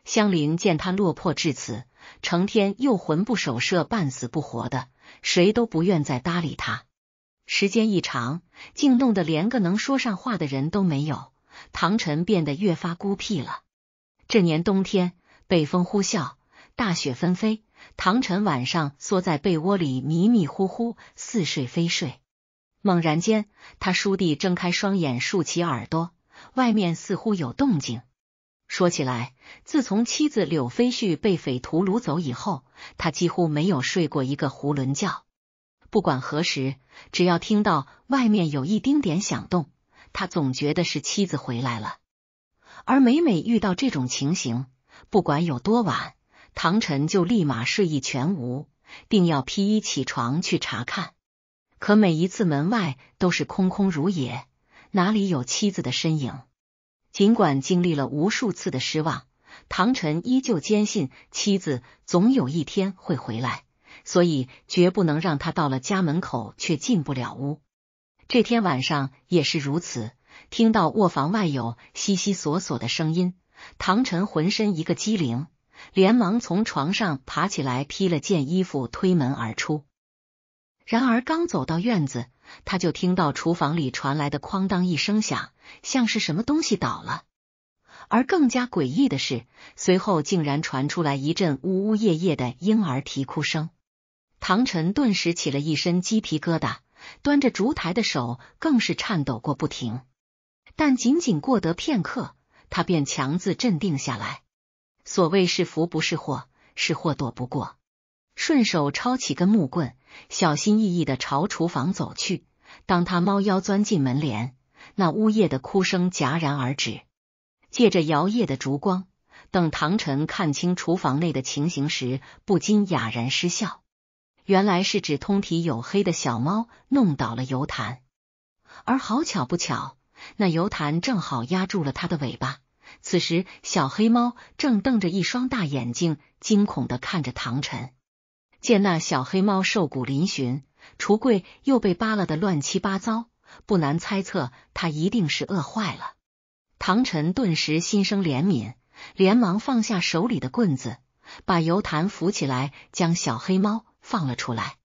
香菱见他落魄至此，成天又魂不守舍、半死不活的，谁都不愿再搭理他。时间一长，竟弄得连个能说上话的人都没有。唐晨变得越发孤僻了。这年冬天，北风呼啸，大雪纷飞。唐晨晚上缩在被窝里，迷迷糊糊，似睡非睡。猛然间，他倏地睁开双眼，竖起耳朵，外面似乎有动静。说起来，自从妻子柳飞絮被匪徒掳走以后，他几乎没有睡过一个囫囵觉。不管何时，只要听到外面有一丁点响动。他总觉得是妻子回来了，而每每遇到这种情形，不管有多晚，唐晨就立马睡意全无，定要披衣起床去查看。可每一次门外都是空空如也，哪里有妻子的身影？尽管经历了无数次的失望，唐晨依旧坚信妻子总有一天会回来，所以绝不能让他到了家门口却进不了屋。这天晚上也是如此，听到卧房外有悉悉索索的声音，唐晨浑身一个机灵，连忙从床上爬起来，披了件衣服，推门而出。然而刚走到院子，他就听到厨房里传来的哐当一声响，像是什么东西倒了。而更加诡异的是，随后竟然传出来一阵呜呜咽咽的婴儿啼哭声。唐晨顿时起了一身鸡皮疙瘩。端着烛台的手更是颤抖过不停，但仅仅过得片刻，他便强自镇定下来。所谓是福不是祸，是祸躲不过。顺手抄起根木棍，小心翼翼的朝厨房走去。当他猫腰钻进门帘，那呜咽的哭声戛然而止。借着摇曳的烛光，等唐晨看清厨房内的情形时，不禁哑然失笑。原来是指通体黝黑的小猫弄倒了油坛，而好巧不巧，那油坛正好压住了它的尾巴。此时，小黑猫正瞪着一双大眼睛，惊恐的看着唐晨。见那小黑猫瘦骨嶙峋，橱柜又被扒拉的乱七八糟，不难猜测它一定是饿坏了。唐晨顿时心生怜悯，连忙放下手里的棍子，把油坛扶起来，将小黑猫。放了出来，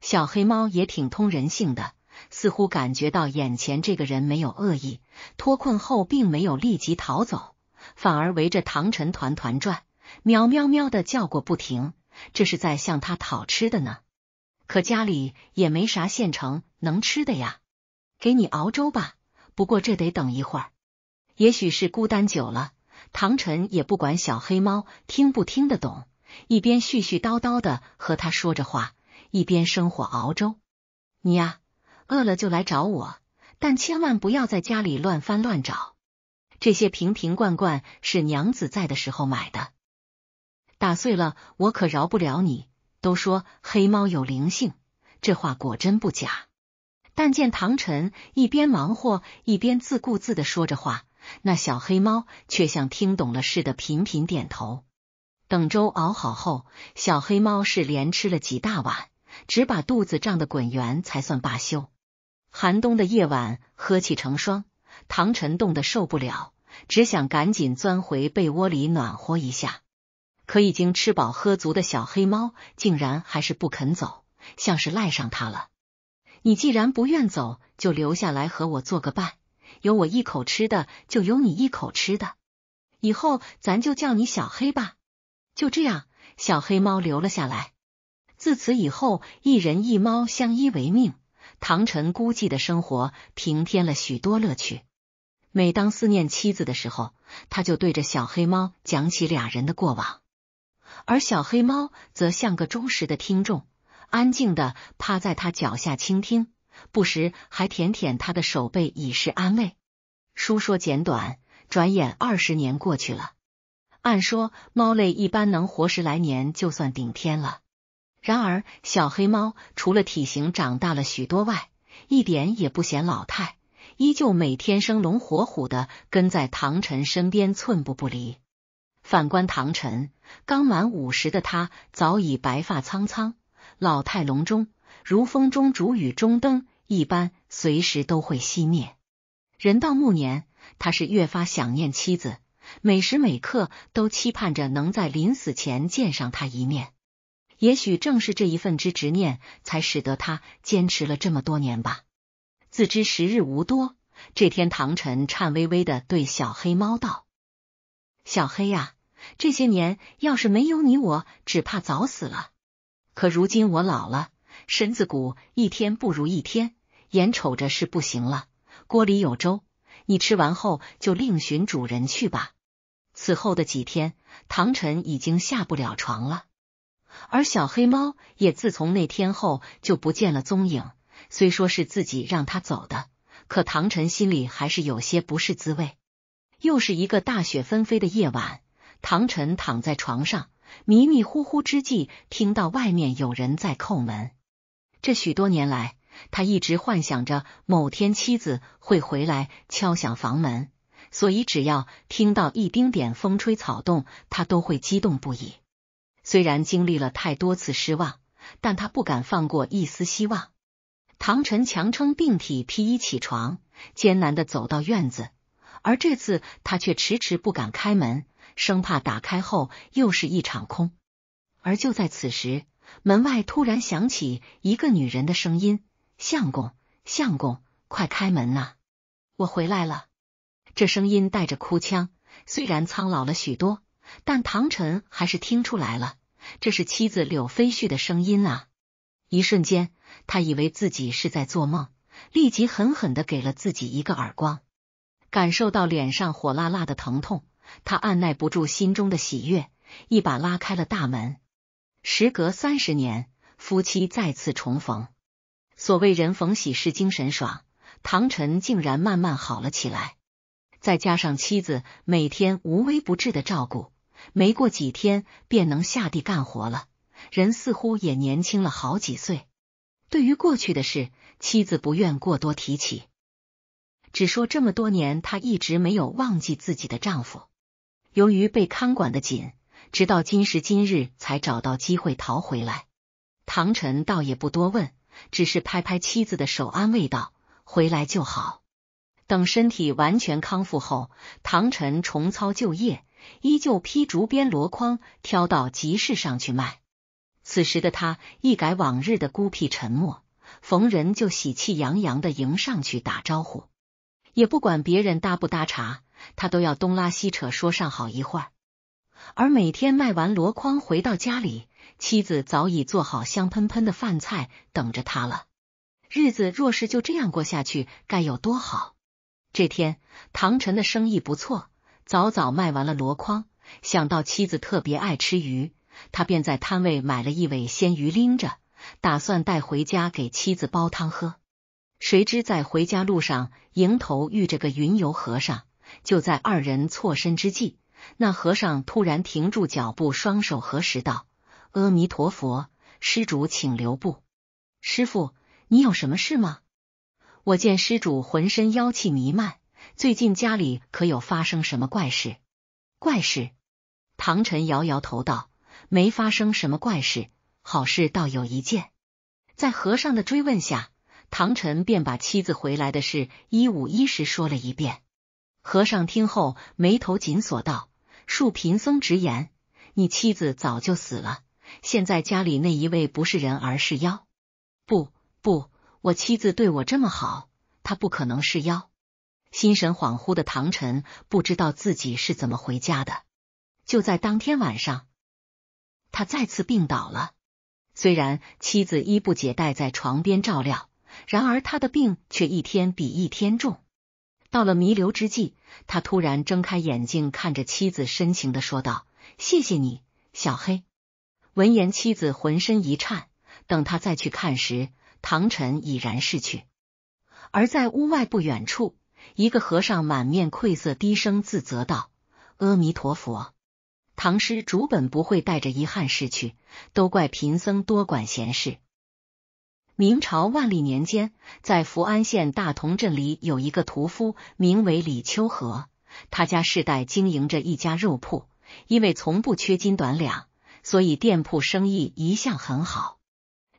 小黑猫也挺通人性的，似乎感觉到眼前这个人没有恶意，脱困后并没有立即逃走，反而围着唐晨团团转，喵喵喵的叫个不停，这是在向他讨吃的呢。可家里也没啥现成能吃的呀，给你熬粥吧，不过这得等一会儿。也许是孤单久了，唐晨也不管小黑猫听不听得懂。一边絮絮叨叨的和他说着话，一边生火熬粥。你呀，饿了就来找我，但千万不要在家里乱翻乱找。这些瓶瓶罐罐是娘子在的时候买的，打碎了我可饶不了你。都说黑猫有灵性，这话果真不假。但见唐晨一边忙活，一边自顾自的说着话，那小黑猫却像听懂了似的，频频点头。等粥熬好后，小黑猫是连吃了几大碗，只把肚子胀得滚圆才算罢休。寒冬的夜晚，呵气成霜，唐晨冻得受不了，只想赶紧钻回被窝里暖和一下。可已经吃饱喝足的小黑猫竟然还是不肯走，像是赖上他了。你既然不愿走，就留下来和我做个伴，有我一口吃的就有你一口吃的。以后咱就叫你小黑吧。就这样，小黑猫留了下来。自此以后，一人一猫相依为命，唐晨孤寂的生活平添了许多乐趣。每当思念妻子的时候，他就对着小黑猫讲起俩人的过往，而小黑猫则像个忠实的听众，安静的趴在他脚下倾听，不时还舔舔他的手背以示安慰。书说简短，转眼二十年过去了。按说，猫类一般能活十来年就算顶天了。然而，小黑猫除了体型长大了许多外，一点也不显老态，依旧每天生龙活虎的跟在唐晨身边，寸步不离。反观唐晨，刚满五十的他早已白发苍苍，老态龙钟，如风中烛、雨中灯一般，随时都会熄灭。人到暮年，他是越发想念妻子。每时每刻都期盼着能在临死前见上他一面，也许正是这一份之执念，才使得他坚持了这么多年吧。自知时日无多，这天唐晨颤巍巍的对小黑猫道：“小黑呀，这些年要是没有你，我只怕早死了。可如今我老了，身子骨一天不如一天，眼瞅着是不行了。锅里有粥，你吃完后就另寻主人去吧。”此后的几天，唐晨已经下不了床了，而小黑猫也自从那天后就不见了踪影。虽说是自己让他走的，可唐晨心里还是有些不是滋味。又是一个大雪纷飞的夜晚，唐晨躺在床上迷迷糊糊之际，听到外面有人在叩门。这许多年来，他一直幻想着某天妻子会回来敲响房门。所以，只要听到一丁点风吹草动，他都会激动不已。虽然经历了太多次失望，但他不敢放过一丝希望。唐晨强撑病体，披衣起床，艰难的走到院子，而这次他却迟迟不敢开门，生怕打开后又是一场空。而就在此时，门外突然响起一个女人的声音：“相公，相公，快开门呐！我回来了。”这声音带着哭腔，虽然苍老了许多，但唐晨还是听出来了，这是妻子柳飞絮的声音啊！一瞬间，他以为自己是在做梦，立即狠狠的给了自己一个耳光，感受到脸上火辣辣的疼痛，他按耐不住心中的喜悦，一把拉开了大门。时隔三十年，夫妻再次重逢，所谓人逢喜事精神爽，唐晨竟然慢慢好了起来。再加上妻子每天无微不至的照顾，没过几天便能下地干活了，人似乎也年轻了好几岁。对于过去的事，妻子不愿过多提起，只说这么多年她一直没有忘记自己的丈夫。由于被看管的紧，直到今时今日才找到机会逃回来。唐晨倒也不多问，只是拍拍妻子的手，安慰道：“回来就好。”等身体完全康复后，唐晨重操旧业，依旧披竹编箩筐挑到集市上去卖。此时的他一改往日的孤僻沉默，逢人就喜气洋洋的迎上去打招呼，也不管别人搭不搭茬，他都要东拉西扯说上好一会儿。而每天卖完箩筐回到家里，妻子早已做好香喷喷的饭菜等着他了。日子若是就这样过下去，该有多好！这天，唐晨的生意不错，早早卖完了箩筐。想到妻子特别爱吃鱼，他便在摊位买了一尾鲜鱼，拎着打算带回家给妻子煲汤喝。谁知在回家路上，迎头遇着个云游和尚。就在二人错身之际，那和尚突然停住脚步，双手合十道：“阿弥陀佛，施主请留步。师傅，你有什么事吗？”我见施主浑身妖气弥漫，最近家里可有发生什么怪事？怪事？唐晨摇摇头道：“没发生什么怪事，好事倒有一件。”在和尚的追问下，唐晨便把妻子回来的事一五一十说了一遍。和尚听后眉头紧锁道：“恕贫僧直言，你妻子早就死了，现在家里那一位不是人而是妖？”不不。我妻子对我这么好，她不可能是妖。心神恍惚的唐晨不知道自己是怎么回家的。就在当天晚上，他再次病倒了。虽然妻子衣不解带在床边照料，然而他的病却一天比一天重。到了弥留之际，他突然睁开眼睛，看着妻子深情的说道：“谢谢你，小黑。”闻言，妻子浑身一颤。等他再去看时，唐晨已然逝去，而在屋外不远处，一个和尚满面愧色，低声自责道：“阿弥陀佛，唐师主本不会带着遗憾逝去，都怪贫僧多管闲事。”明朝万历年间，在福安县大同镇里有一个屠夫，名为李秋和，他家世代经营着一家肉铺，因为从不缺斤短两，所以店铺生意一向很好。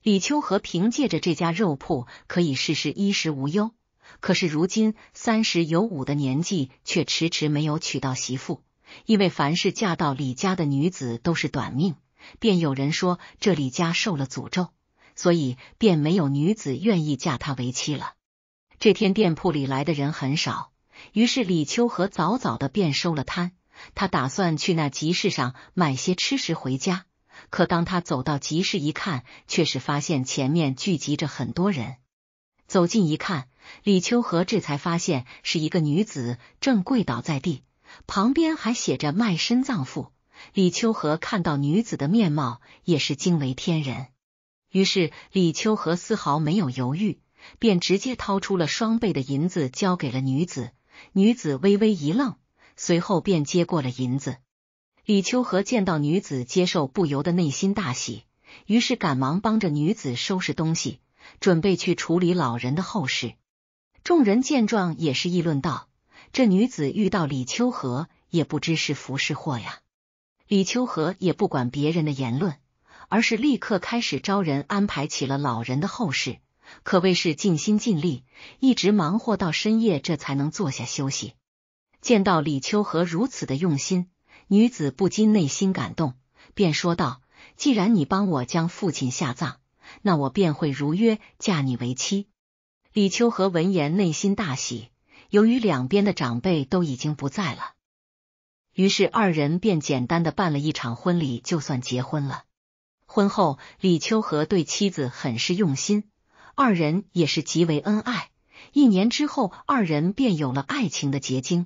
李秋和凭借着这家肉铺可以试试衣食无忧，可是如今三十有五的年纪却迟迟没有娶到媳妇，因为凡是嫁到李家的女子都是短命，便有人说这李家受了诅咒，所以便没有女子愿意嫁他为妻了。这天店铺里来的人很少，于是李秋和早早的便收了摊，他打算去那集市上买些吃食回家。可当他走到集市一看，却是发现前面聚集着很多人。走近一看，李秋和这才发现是一个女子正跪倒在地，旁边还写着“卖身葬父”。李秋和看到女子的面貌，也是惊为天人。于是李秋和丝毫没有犹豫，便直接掏出了双倍的银子交给了女子。女子微微一愣，随后便接过了银子。李秋和见到女子接受，不由得内心大喜，于是赶忙帮着女子收拾东西，准备去处理老人的后事。众人见状也是议论道：“这女子遇到李秋和，也不知是福是祸呀。”李秋和也不管别人的言论，而是立刻开始招人安排起了老人的后事，可谓是尽心尽力，一直忙活到深夜，这才能坐下休息。见到李秋和如此的用心。女子不禁内心感动，便说道：“既然你帮我将父亲下葬，那我便会如约嫁你为妻。”李秋和闻言内心大喜，由于两边的长辈都已经不在了，于是二人便简单的办了一场婚礼，就算结婚了。婚后，李秋和对妻子很是用心，二人也是极为恩爱。一年之后，二人便有了爱情的结晶。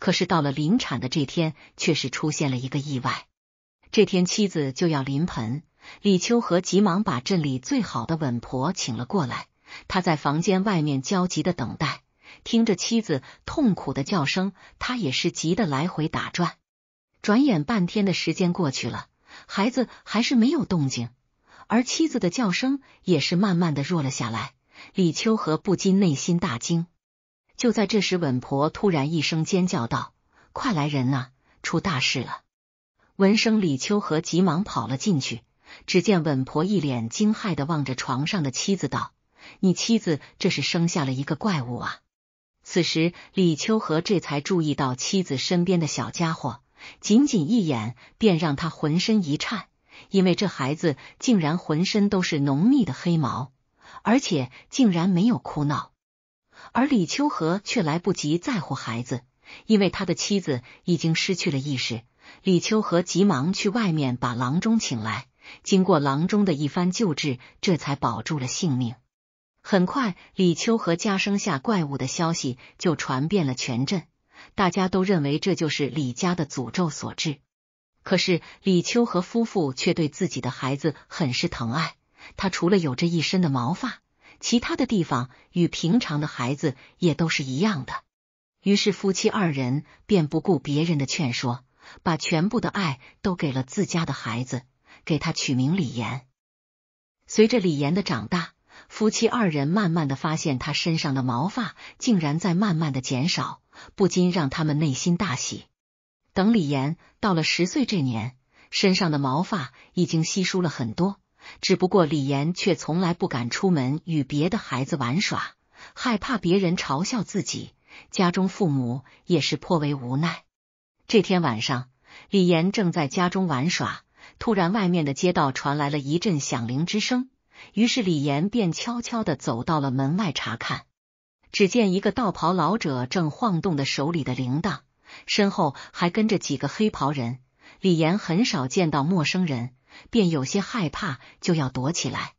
可是到了临产的这天，却是出现了一个意外。这天妻子就要临盆，李秋和急忙把镇里最好的稳婆请了过来。他在房间外面焦急的等待，听着妻子痛苦的叫声，他也是急得来回打转。转眼半天的时间过去了，孩子还是没有动静，而妻子的叫声也是慢慢的弱了下来。李秋和不禁内心大惊。就在这时，稳婆突然一声尖叫道：“快来人呐，出大事了！”闻声，李秋和急忙跑了进去。只见稳婆一脸惊骇的望着床上的妻子道：“你妻子这是生下了一个怪物啊！”此时，李秋和这才注意到妻子身边的小家伙，仅仅一眼便让他浑身一颤，因为这孩子竟然浑身都是浓密的黑毛，而且竟然没有哭闹。而李秋和却来不及在乎孩子，因为他的妻子已经失去了意识。李秋和急忙去外面把郎中请来，经过郎中的一番救治，这才保住了性命。很快，李秋和家生下怪物的消息就传遍了全镇，大家都认为这就是李家的诅咒所致。可是，李秋和夫妇却对自己的孩子很是疼爱，他除了有着一身的毛发。其他的地方与平常的孩子也都是一样的，于是夫妻二人便不顾别人的劝说，把全部的爱都给了自家的孩子，给他取名李岩。随着李岩的长大，夫妻二人慢慢的发现他身上的毛发竟然在慢慢的减少，不禁让他们内心大喜。等李岩到了十岁这年，身上的毛发已经稀疏了很多。只不过李岩却从来不敢出门与别的孩子玩耍，害怕别人嘲笑自己。家中父母也是颇为无奈。这天晚上，李岩正在家中玩耍，突然外面的街道传来了一阵响铃之声。于是李岩便悄悄地走到了门外查看，只见一个道袍老者正晃动着手里的铃铛，身后还跟着几个黑袍人。李岩很少见到陌生人。便有些害怕，就要躲起来。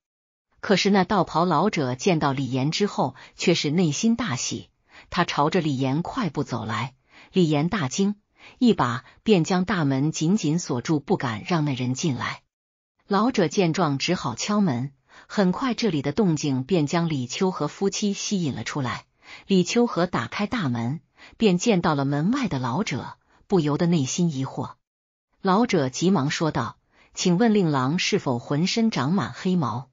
可是那道袍老者见到李岩之后，却是内心大喜。他朝着李岩快步走来，李岩大惊，一把便将大门紧紧锁住，不敢让那人进来。老者见状，只好敲门。很快，这里的动静便将李秋和夫妻吸引了出来。李秋和打开大门，便见到了门外的老者，不由得内心疑惑。老者急忙说道。请问令郎是否浑身长满黑毛？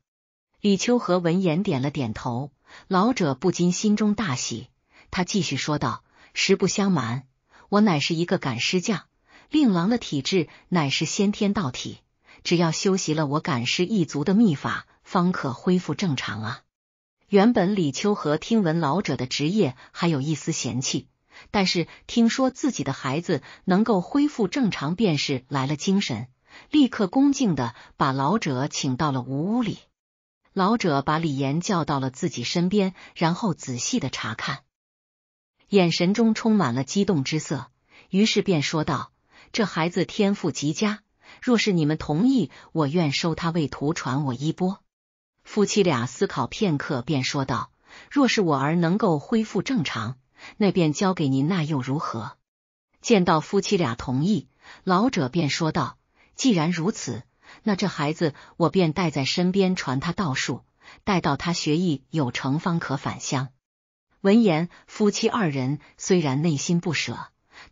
李秋和闻言点了点头，老者不禁心中大喜。他继续说道：“实不相瞒，我乃是一个赶尸匠。令郎的体质乃是先天道体，只要修习了我赶尸一族的秘法，方可恢复正常啊。”原本李秋和听闻老者的职业还有一丝嫌弃，但是听说自己的孩子能够恢复正常，便是来了精神。立刻恭敬的把老者请到了屋屋里，老者把李岩叫到了自己身边，然后仔细的查看，眼神中充满了激动之色，于是便说道：“这孩子天赋极佳，若是你们同意，我愿收他为徒，传我衣钵。”夫妻俩思考片刻，便说道：“若是我儿能够恢复正常，那便交给您，那又如何？”见到夫妻俩同意，老者便说道。既然如此，那这孩子我便带在身边，传他道术，待到他学艺有成，方可返乡。闻言，夫妻二人虽然内心不舍，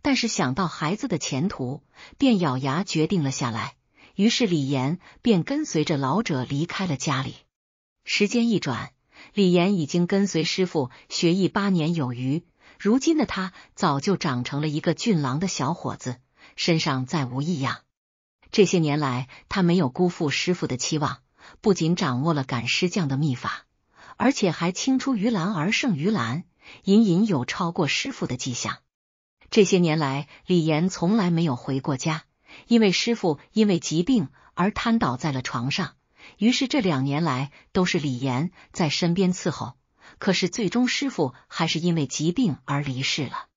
但是想到孩子的前途，便咬牙决定了下来。于是，李岩便跟随着老者离开了家里。时间一转，李岩已经跟随师傅学艺八年有余，如今的他早就长成了一个俊朗的小伙子，身上再无异样。这些年来，他没有辜负师傅的期望，不仅掌握了赶尸匠的秘法，而且还青出于蓝而胜于蓝，隐隐有超过师傅的迹象。这些年来，李岩从来没有回过家，因为师傅因为疾病而瘫倒在了床上，于是这两年来都是李岩在身边伺候。可是最终，师傅还是因为疾病而离世了。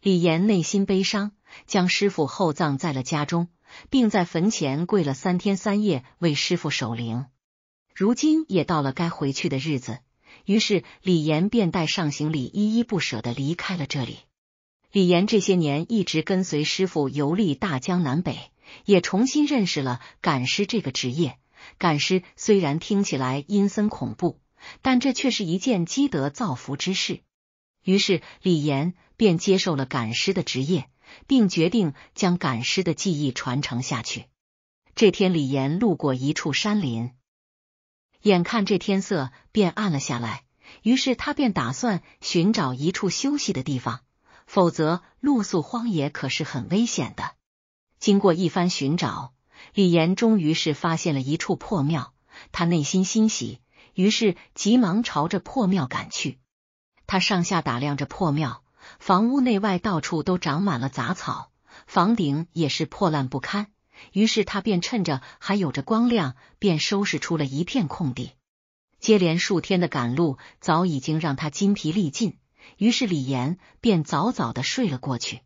李岩内心悲伤，将师傅厚葬在了家中。并在坟前跪了三天三夜为师傅守灵。如今也到了该回去的日子，于是李岩便带上行李，依依不舍的离开了这里。李岩这些年一直跟随师傅游历大江南北，也重新认识了赶尸这个职业。赶尸虽然听起来阴森恐怖，但这却是一件积德造福之事。于是李岩便接受了赶尸的职业。并决定将赶尸的技艺传承下去。这天，李岩路过一处山林，眼看这天色便暗了下来，于是他便打算寻找一处休息的地方，否则露宿荒野可是很危险的。经过一番寻找，李岩终于是发现了一处破庙，他内心欣喜，于是急忙朝着破庙赶去。他上下打量着破庙。房屋内外到处都长满了杂草，房顶也是破烂不堪。于是他便趁着还有着光亮，便收拾出了一片空地。接连数天的赶路，早已经让他筋疲力尽。于是李岩便早早的睡了过去。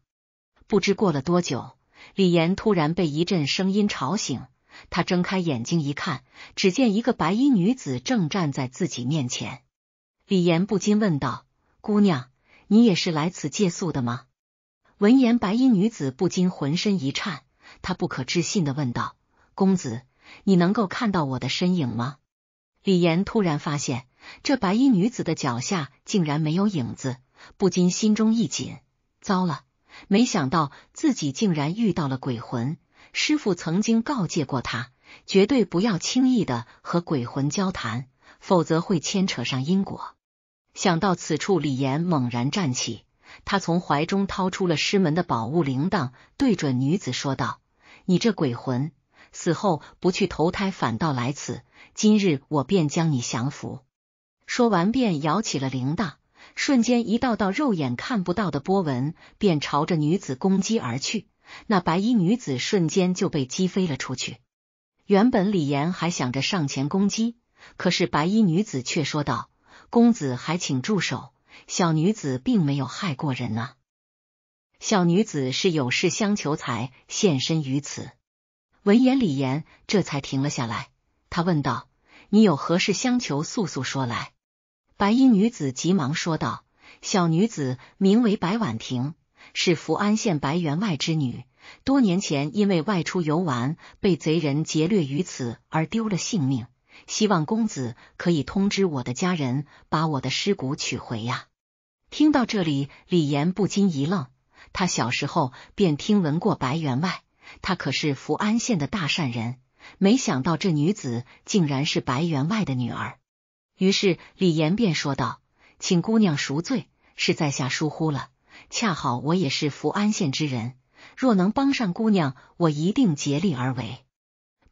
不知过了多久，李岩突然被一阵声音吵醒。他睁开眼睛一看，只见一个白衣女子正站在自己面前。李岩不禁问道：“姑娘。”你也是来此借宿的吗？闻言，白衣女子不禁浑身一颤，她不可置信的问道：“公子，你能够看到我的身影吗？”李岩突然发现，这白衣女子的脚下竟然没有影子，不禁心中一紧，糟了！没想到自己竟然遇到了鬼魂。师傅曾经告诫过他，绝对不要轻易的和鬼魂交谈，否则会牵扯上因果。想到此处，李岩猛然站起，他从怀中掏出了师门的宝物铃铛，对准女子说道：“你这鬼魂死后不去投胎，反倒来此，今日我便将你降服。”说完，便摇起了铃铛，瞬间一道道肉眼看不到的波纹便朝着女子攻击而去。那白衣女子瞬间就被击飞了出去。原本李岩还想着上前攻击，可是白衣女子却说道。公子还请住手，小女子并没有害过人呐。小女子是有事相求，才现身于此。闻言，李岩这才停了下来。他问道：“你有何事相求？速速说来。”白衣女子急忙说道：“小女子名为白婉婷，是福安县白员外之女。多年前因为外出游玩，被贼人劫掠于此，而丢了性命。”希望公子可以通知我的家人，把我的尸骨取回呀！听到这里，李岩不禁一愣。他小时候便听闻过白员外，他可是福安县的大善人。没想到这女子竟然是白员外的女儿。于是李岩便说道：“请姑娘赎罪，是在下疏忽了。恰好我也是福安县之人，若能帮上姑娘，我一定竭力而为。”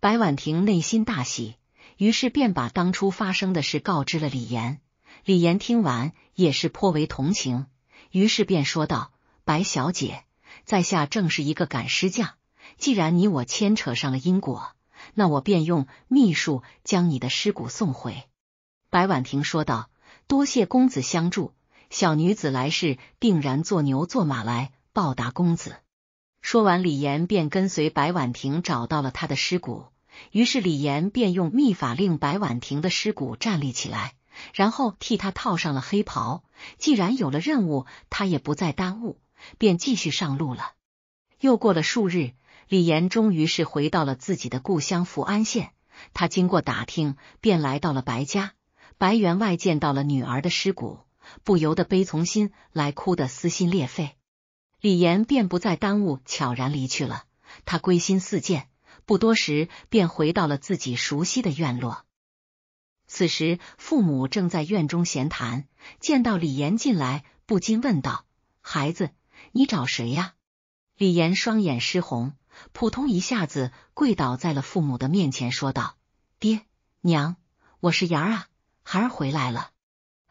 白婉婷内心大喜。于是便把当初发生的事告知了李岩，李岩听完也是颇为同情，于是便说道：“白小姐，在下正是一个赶尸匠，既然你我牵扯上了因果，那我便用秘术将你的尸骨送回。”白婉婷说道：“多谢公子相助，小女子来世定然做牛做马来报答公子。”说完，李岩便跟随白婉婷找到了他的尸骨。于是李岩便用秘法令白婉婷的尸骨站立起来，然后替她套上了黑袍。既然有了任务，他也不再耽误，便继续上路了。又过了数日，李岩终于是回到了自己的故乡福安县。他经过打听，便来到了白家。白员外见到了女儿的尸骨，不由得悲从心来，哭得撕心裂肺。李岩便不再耽误，悄然离去了。他归心似箭。不多时，便回到了自己熟悉的院落。此时，父母正在院中闲谈，见到李岩进来，不禁问道：“孩子，你找谁呀？”李岩双眼失红，扑通一下子跪倒在了父母的面前，说道：“爹娘，我是岩啊，孩儿回来了。”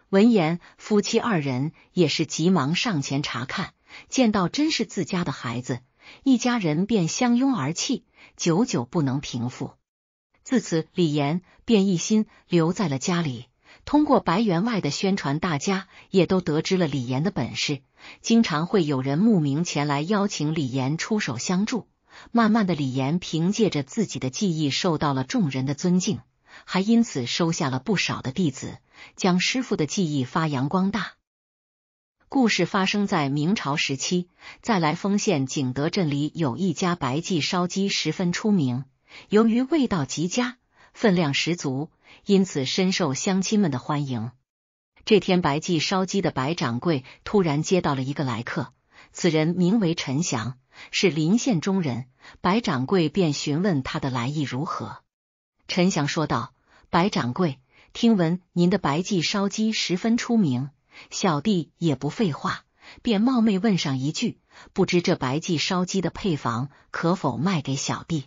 闻言，夫妻二人也是急忙上前查看，见到真是自家的孩子。一家人便相拥而泣，久久不能平复。自此，李岩便一心留在了家里。通过白员外的宣传，大家也都得知了李岩的本事，经常会有人慕名前来邀请李岩出手相助。慢慢的，李岩凭借着自己的技艺，受到了众人的尊敬，还因此收下了不少的弟子，将师傅的技艺发扬光大。故事发生在明朝时期，在来丰县景德镇里有一家白记烧鸡十分出名。由于味道极佳，分量十足，因此深受乡亲们的欢迎。这天，白记烧鸡的白掌柜突然接到了一个来客，此人名为陈祥，是临县中人。白掌柜便询问他的来意如何。陈祥说道：“白掌柜，听闻您的白记烧鸡十分出名。”小弟也不废话，便冒昧问上一句：不知这白记烧鸡的配方可否卖给小弟？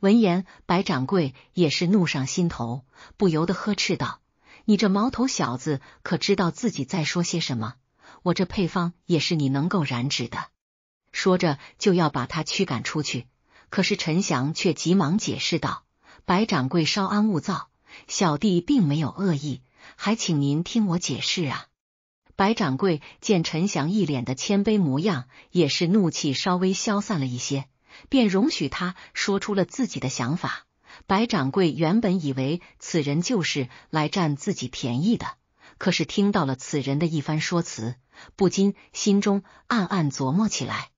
闻言，白掌柜也是怒上心头，不由得呵斥道：“你这毛头小子，可知道自己在说些什么？我这配方也是你能够染指的。”说着就要把他驱赶出去。可是陈翔却急忙解释道：“白掌柜，稍安勿躁，小弟并没有恶意，还请您听我解释啊。”白掌柜见陈翔一脸的谦卑模样，也是怒气稍微消散了一些，便容许他说出了自己的想法。白掌柜原本以为此人就是来占自己便宜的，可是听到了此人的一番说辞，不禁心中暗暗琢磨起来。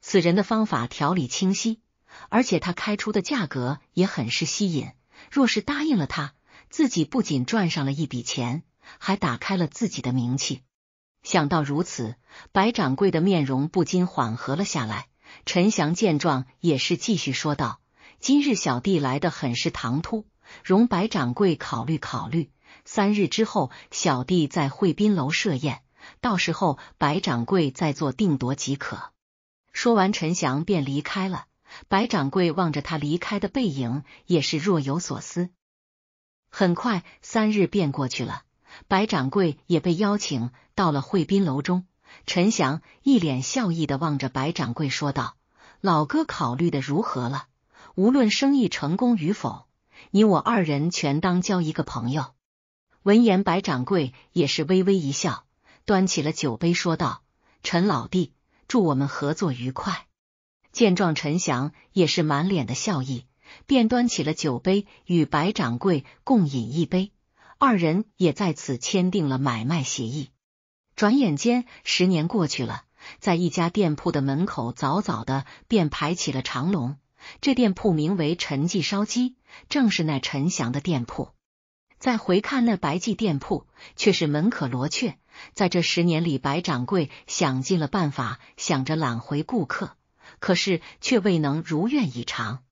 此人的方法条理清晰，而且他开出的价格也很是吸引。若是答应了他，自己不仅赚上了一笔钱，还打开了自己的名气。想到如此，白掌柜的面容不禁缓和了下来。陈翔见状，也是继续说道：“今日小弟来的很是唐突，容白掌柜考虑考虑。三日之后，小弟在会宾楼设宴，到时候白掌柜再做定夺即可。”说完，陈翔便离开了。白掌柜望着他离开的背影，也是若有所思。很快，三日便过去了，白掌柜也被邀请。到了会宾楼中，陈翔一脸笑意的望着白掌柜说道：“老哥，考虑的如何了？无论生意成功与否，你我二人全当交一个朋友。”闻言，白掌柜也是微微一笑，端起了酒杯说道：“陈老弟，祝我们合作愉快。”见状，陈翔也是满脸的笑意，便端起了酒杯与白掌柜共饮一杯，二人也在此签订了买卖协议。转眼间，十年过去了，在一家店铺的门口，早早的便排起了长龙。这店铺名为陈记烧鸡，正是那陈翔的店铺。再回看那白记店铺，却是门可罗雀。在这十年里，白掌柜想尽了办法，想着揽回顾客，可是却未能如愿以偿。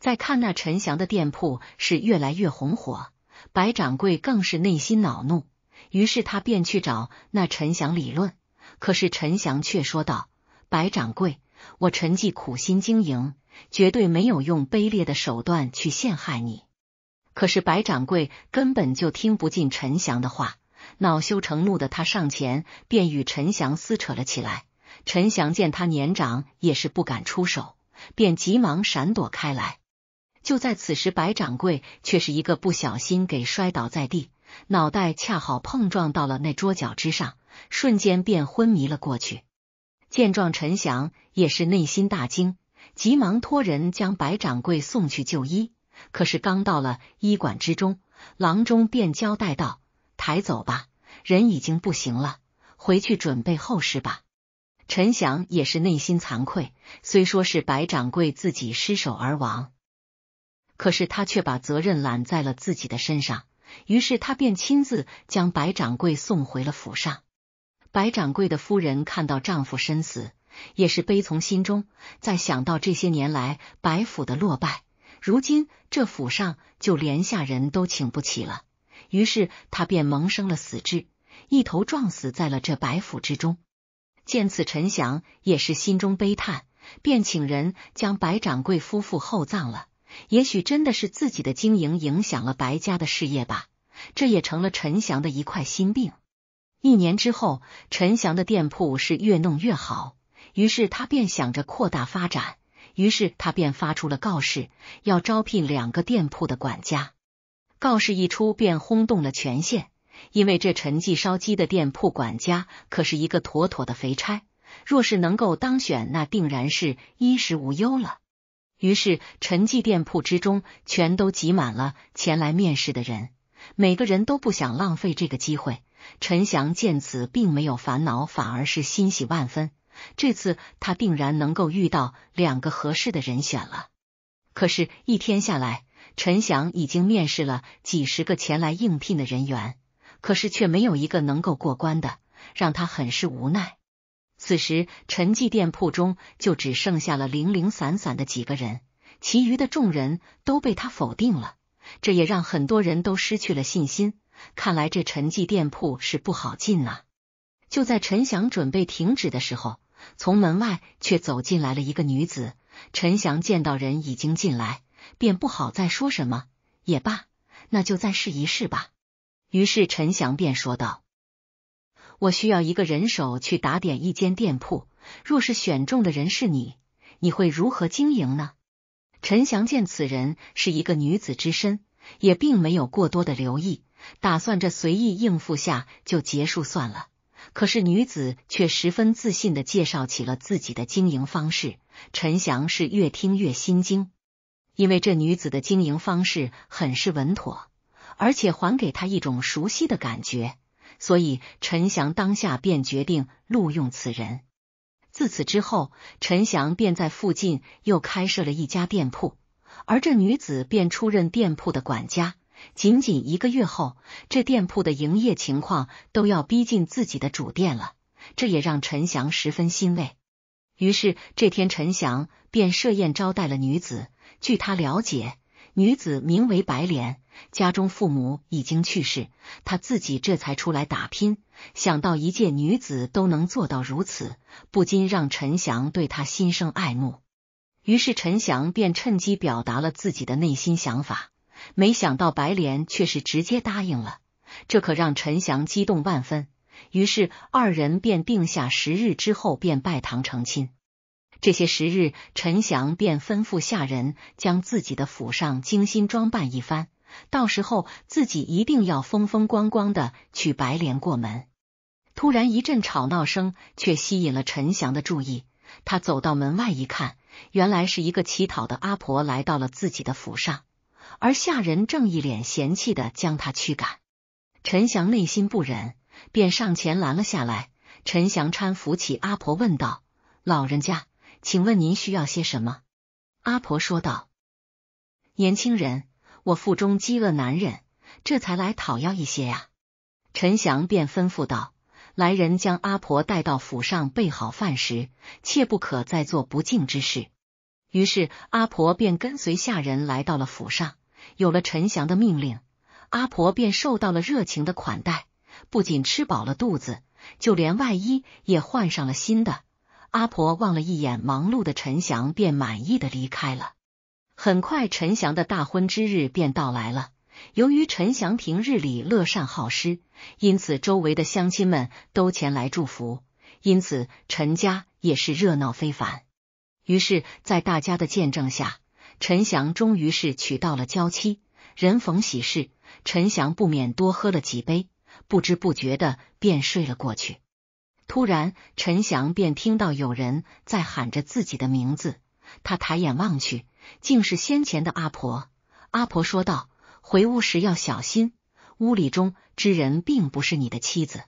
再看那陈翔的店铺，是越来越红火，白掌柜更是内心恼怒。于是他便去找那陈翔理论，可是陈翔却说道：“白掌柜，我陈记苦心经营，绝对没有用卑劣的手段去陷害你。”可是白掌柜根本就听不进陈翔的话，恼羞成怒的他上前便与陈翔撕扯了起来。陈翔见他年长，也是不敢出手，便急忙闪躲开来。就在此时，白掌柜却是一个不小心给摔倒在地。脑袋恰好碰撞到了那桌角之上，瞬间便昏迷了过去。见状，陈翔也是内心大惊，急忙托人将白掌柜送去就医。可是刚到了医馆之中，郎中便交代道：“抬走吧，人已经不行了，回去准备后事吧。”陈翔也是内心惭愧，虽说是白掌柜自己失手而亡，可是他却把责任揽在了自己的身上。于是他便亲自将白掌柜送回了府上。白掌柜的夫人看到丈夫身死，也是悲从心中。再想到这些年来白府的落败，如今这府上就连下人都请不起了，于是他便萌生了死志，一头撞死在了这白府之中。见此，陈翔也是心中悲叹，便请人将白掌柜夫妇厚葬了。也许真的是自己的经营影响了白家的事业吧，这也成了陈翔的一块心病。一年之后，陈翔的店铺是越弄越好，于是他便想着扩大发展，于是他便发出了告示，要招聘两个店铺的管家。告示一出，便轰动了全县，因为这陈记烧鸡的店铺管家可是一个妥妥的肥差，若是能够当选，那定然是衣食无忧了。于是，陈记店铺之中全都挤满了前来面试的人，每个人都不想浪费这个机会。陈翔见此，并没有烦恼，反而是欣喜万分。这次他定然能够遇到两个合适的人选了。可是，一天下来，陈翔已经面试了几十个前来应聘的人员，可是却没有一个能够过关的，让他很是无奈。此时，陈记店铺中就只剩下了零零散散的几个人，其余的众人都被他否定了，这也让很多人都失去了信心。看来这陈记店铺是不好进呐。就在陈翔准备停止的时候，从门外却走进来了一个女子。陈翔见到人已经进来，便不好再说什么，也罢，那就再试一试吧。于是陈翔便说道。我需要一个人手去打点一间店铺。若是选中的人是你，你会如何经营呢？陈翔见此人是一个女子之身，也并没有过多的留意，打算这随意应付下就结束算了。可是女子却十分自信的介绍起了自己的经营方式。陈翔是越听越心惊，因为这女子的经营方式很是稳妥，而且还给他一种熟悉的感觉。所以，陈翔当下便决定录用此人。自此之后，陈翔便在附近又开设了一家店铺，而这女子便出任店铺的管家。仅仅一个月后，这店铺的营业情况都要逼近自己的主店了，这也让陈翔十分欣慰。于是这天，陈翔便设宴招待了女子。据他了解。女子名为白莲，家中父母已经去世，她自己这才出来打拼。想到一介女子都能做到如此，不禁让陈翔对她心生爱慕。于是陈翔便趁机表达了自己的内心想法，没想到白莲却是直接答应了，这可让陈翔激动万分。于是二人便定下十日之后便拜堂成亲。这些时日，陈翔便吩咐下人将自己的府上精心装扮一番，到时候自己一定要风风光光的娶白莲过门。突然一阵吵闹声却吸引了陈翔的注意，他走到门外一看，原来是一个乞讨的阿婆来到了自己的府上，而下人正一脸嫌弃的将他驱赶。陈翔内心不忍，便上前拦了下来。陈翔搀扶起阿婆，问道：“老人家。”请问您需要些什么？阿婆说道。年轻人，我腹中饥饿难忍，这才来讨要一些呀。陈翔便吩咐道：“来人，将阿婆带到府上备好饭食，切不可再做不敬之事。”于是阿婆便跟随下人来到了府上。有了陈翔的命令，阿婆便受到了热情的款待，不仅吃饱了肚子，就连外衣也换上了新的。阿婆望了一眼忙碌的陈翔，便满意的离开了。很快，陈翔的大婚之日便到来了。由于陈翔平日里乐善好施，因此周围的乡亲们都前来祝福，因此陈家也是热闹非凡。于是，在大家的见证下，陈翔终于是娶到了娇妻。人逢喜事，陈翔不免多喝了几杯，不知不觉的便睡了过去。突然，陈翔便听到有人在喊着自己的名字。他抬眼望去，竟是先前的阿婆。阿婆说道：“回屋时要小心，屋里中之人并不是你的妻子。”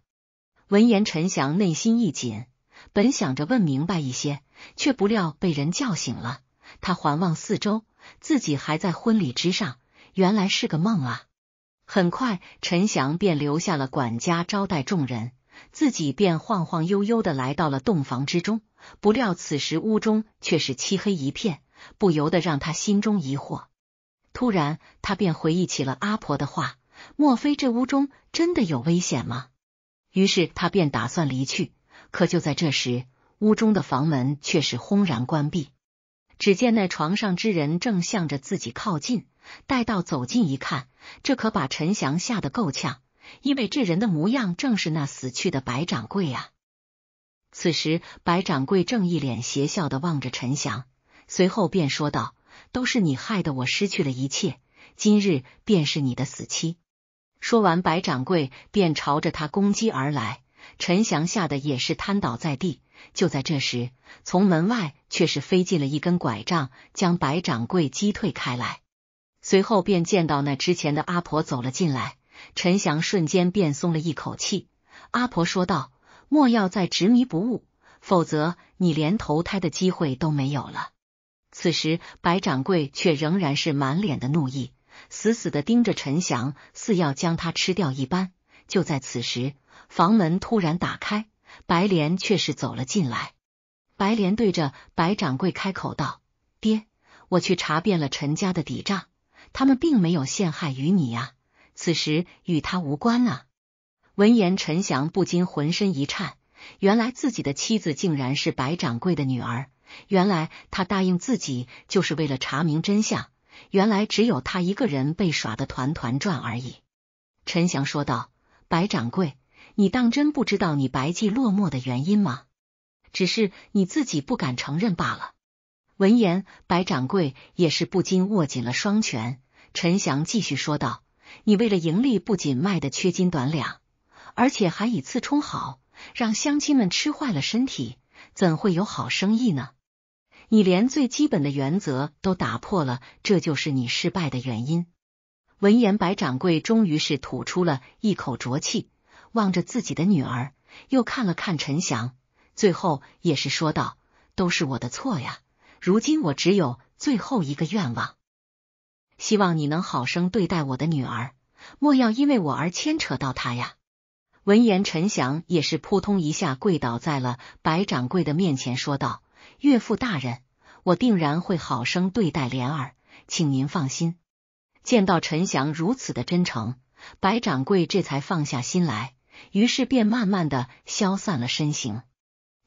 闻言，陈翔内心一紧，本想着问明白一些，却不料被人叫醒了。他环望四周，自己还在婚礼之上，原来是个梦啊！很快，陈翔便留下了管家招待众人。自己便晃晃悠悠的来到了洞房之中，不料此时屋中却是漆黑一片，不由得让他心中疑惑。突然，他便回忆起了阿婆的话，莫非这屋中真的有危险吗？于是他便打算离去，可就在这时，屋中的房门却是轰然关闭。只见那床上之人正向着自己靠近，待到走近一看，这可把陈翔吓得够呛。因为这人的模样正是那死去的白掌柜啊！此时白掌柜正一脸邪笑的望着陈翔，随后便说道：“都是你害得我失去了一切，今日便是你的死期。”说完，白掌柜便朝着他攻击而来。陈翔吓得也是瘫倒在地。就在这时，从门外却是飞进了一根拐杖，将白掌柜击退开来。随后便见到那之前的阿婆走了进来。陈翔瞬间便松了一口气，阿婆说道：“莫要再执迷不悟，否则你连投胎的机会都没有了。”此时，白掌柜却仍然是满脸的怒意，死死的盯着陈翔，似要将他吃掉一般。就在此时，房门突然打开，白莲却是走了进来。白莲对着白掌柜开口道：“爹，我去查遍了陈家的底账，他们并没有陷害于你呀。”此时与他无关了。闻言，陈翔不禁浑身一颤。原来自己的妻子竟然是白掌柜的女儿。原来他答应自己就是为了查明真相。原来只有他一个人被耍的团团转而已。陈翔说道：“白掌柜，你当真不知道你白记落寞的原因吗？只是你自己不敢承认罢了。”闻言，白掌柜也是不禁握紧了双拳。陈翔继续说道。你为了盈利，不仅卖的缺斤短两，而且还以次充好，让乡亲们吃坏了身体，怎会有好生意呢？你连最基本的原则都打破了，这就是你失败的原因。闻言，白掌柜终于是吐出了一口浊气，望着自己的女儿，又看了看陈翔，最后也是说道：“都是我的错呀，如今我只有最后一个愿望。”希望你能好生对待我的女儿，莫要因为我而牵扯到她呀。闻言，陈翔也是扑通一下跪倒在了白掌柜的面前，说道：“岳父大人，我定然会好生对待莲儿，请您放心。”见到陈翔如此的真诚，白掌柜这才放下心来，于是便慢慢的消散了身形。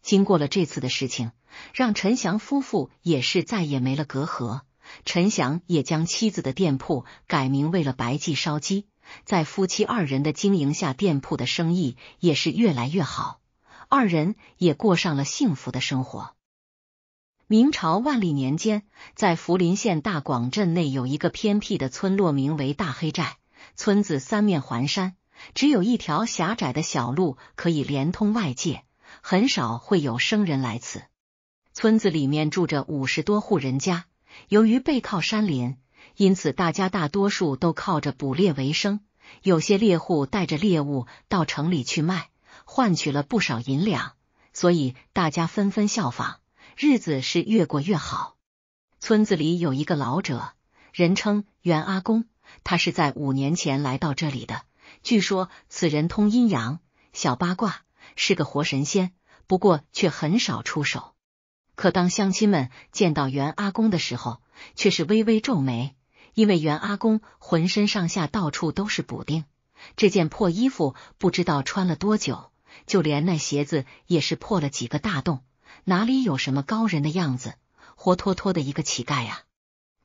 经过了这次的事情，让陈翔夫妇也是再也没了隔阂。陈翔也将妻子的店铺改名为了白记烧鸡，在夫妻二人的经营下，店铺的生意也是越来越好，二人也过上了幸福的生活。明朝万历年间，在涪陵县大广镇内有一个偏僻的村落，名为大黑寨。村子三面环山，只有一条狭窄的小路可以连通外界，很少会有生人来此。村子里面住着五十多户人家。由于背靠山林，因此大家大多数都靠着捕猎为生。有些猎户带着猎物到城里去卖，换取了不少银两，所以大家纷纷效仿，日子是越过越好。村子里有一个老者，人称袁阿公，他是在五年前来到这里的。据说此人通阴阳、小八卦，是个活神仙，不过却很少出手。可当乡亲们见到袁阿公的时候，却是微微皱眉，因为袁阿公浑身上下到处都是补丁，这件破衣服不知道穿了多久，就连那鞋子也是破了几个大洞，哪里有什么高人的样子，活脱脱的一个乞丐呀！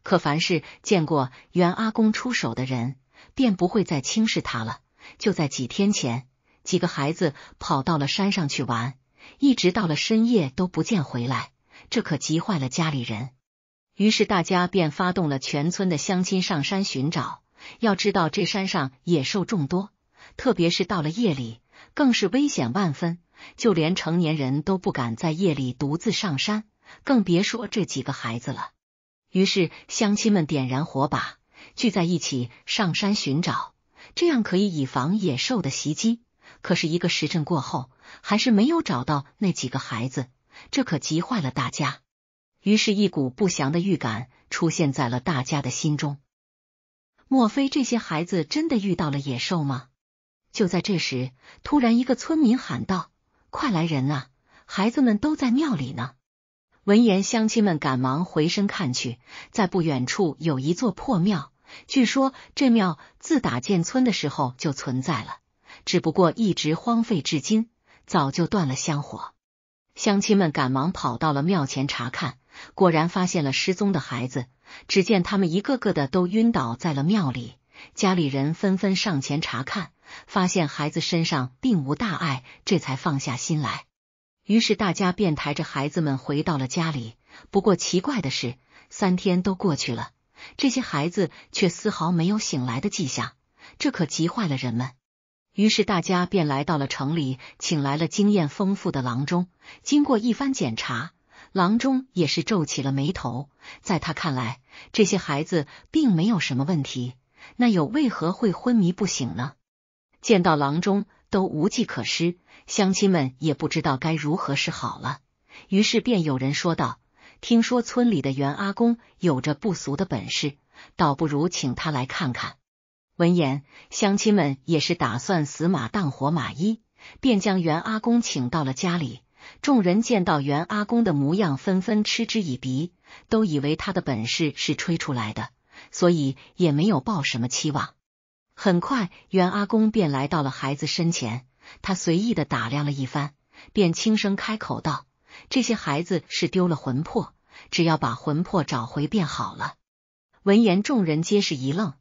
可凡是见过袁阿公出手的人，便不会再轻视他了。就在几天前，几个孩子跑到了山上去玩，一直到了深夜都不见回来。这可急坏了家里人，于是大家便发动了全村的乡亲上山寻找。要知道，这山上野兽众多，特别是到了夜里，更是危险万分，就连成年人都不敢在夜里独自上山，更别说这几个孩子了。于是，乡亲们点燃火把，聚在一起上山寻找，这样可以以防野兽的袭击。可是，一个时辰过后，还是没有找到那几个孩子。这可急坏了大家，于是，一股不祥的预感出现在了大家的心中。莫非这些孩子真的遇到了野兽吗？就在这时，突然一个村民喊道：“快来人啊！孩子们都在庙里呢！”闻言，乡亲们赶忙回身看去，在不远处有一座破庙。据说这庙自打建村的时候就存在了，只不过一直荒废至今，早就断了香火。乡亲们赶忙跑到了庙前查看，果然发现了失踪的孩子。只见他们一个个的都晕倒在了庙里，家里人纷纷上前查看，发现孩子身上并无大碍，这才放下心来。于是大家便抬着孩子们回到了家里。不过奇怪的是，三天都过去了，这些孩子却丝毫没有醒来的迹象，这可急坏了人们。于是大家便来到了城里，请来了经验丰富的郎中。经过一番检查，郎中也是皱起了眉头。在他看来，这些孩子并没有什么问题，那又为何会昏迷不醒呢？见到郎中都无计可施，乡亲们也不知道该如何是好了。于是便有人说道：“听说村里的袁阿公有着不俗的本事，倒不如请他来看看。”闻言，乡亲们也是打算死马当活马医，便将袁阿公请到了家里。众人见到袁阿公的模样，纷纷嗤之以鼻，都以为他的本事是吹出来的，所以也没有抱什么期望。很快，袁阿公便来到了孩子身前，他随意的打量了一番，便轻声开口道：“这些孩子是丢了魂魄，只要把魂魄找回便好了。”闻言，众人皆是一愣。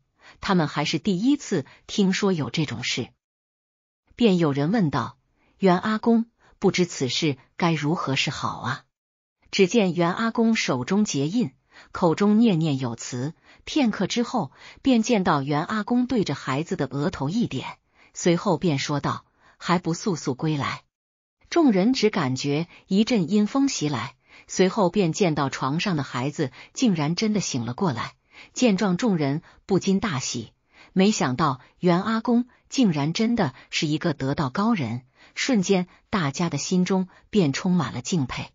他们还是第一次听说有这种事，便有人问道：“袁阿公，不知此事该如何是好啊？”只见袁阿公手中结印，口中念念有词，片刻之后，便见到袁阿公对着孩子的额头一点，随后便说道：“还不速速归来！”众人只感觉一阵阴风袭来，随后便见到床上的孩子竟然真的醒了过来。见状，众人不禁大喜，没想到袁阿公竟然真的是一个得道高人，瞬间大家的心中便充满了敬佩。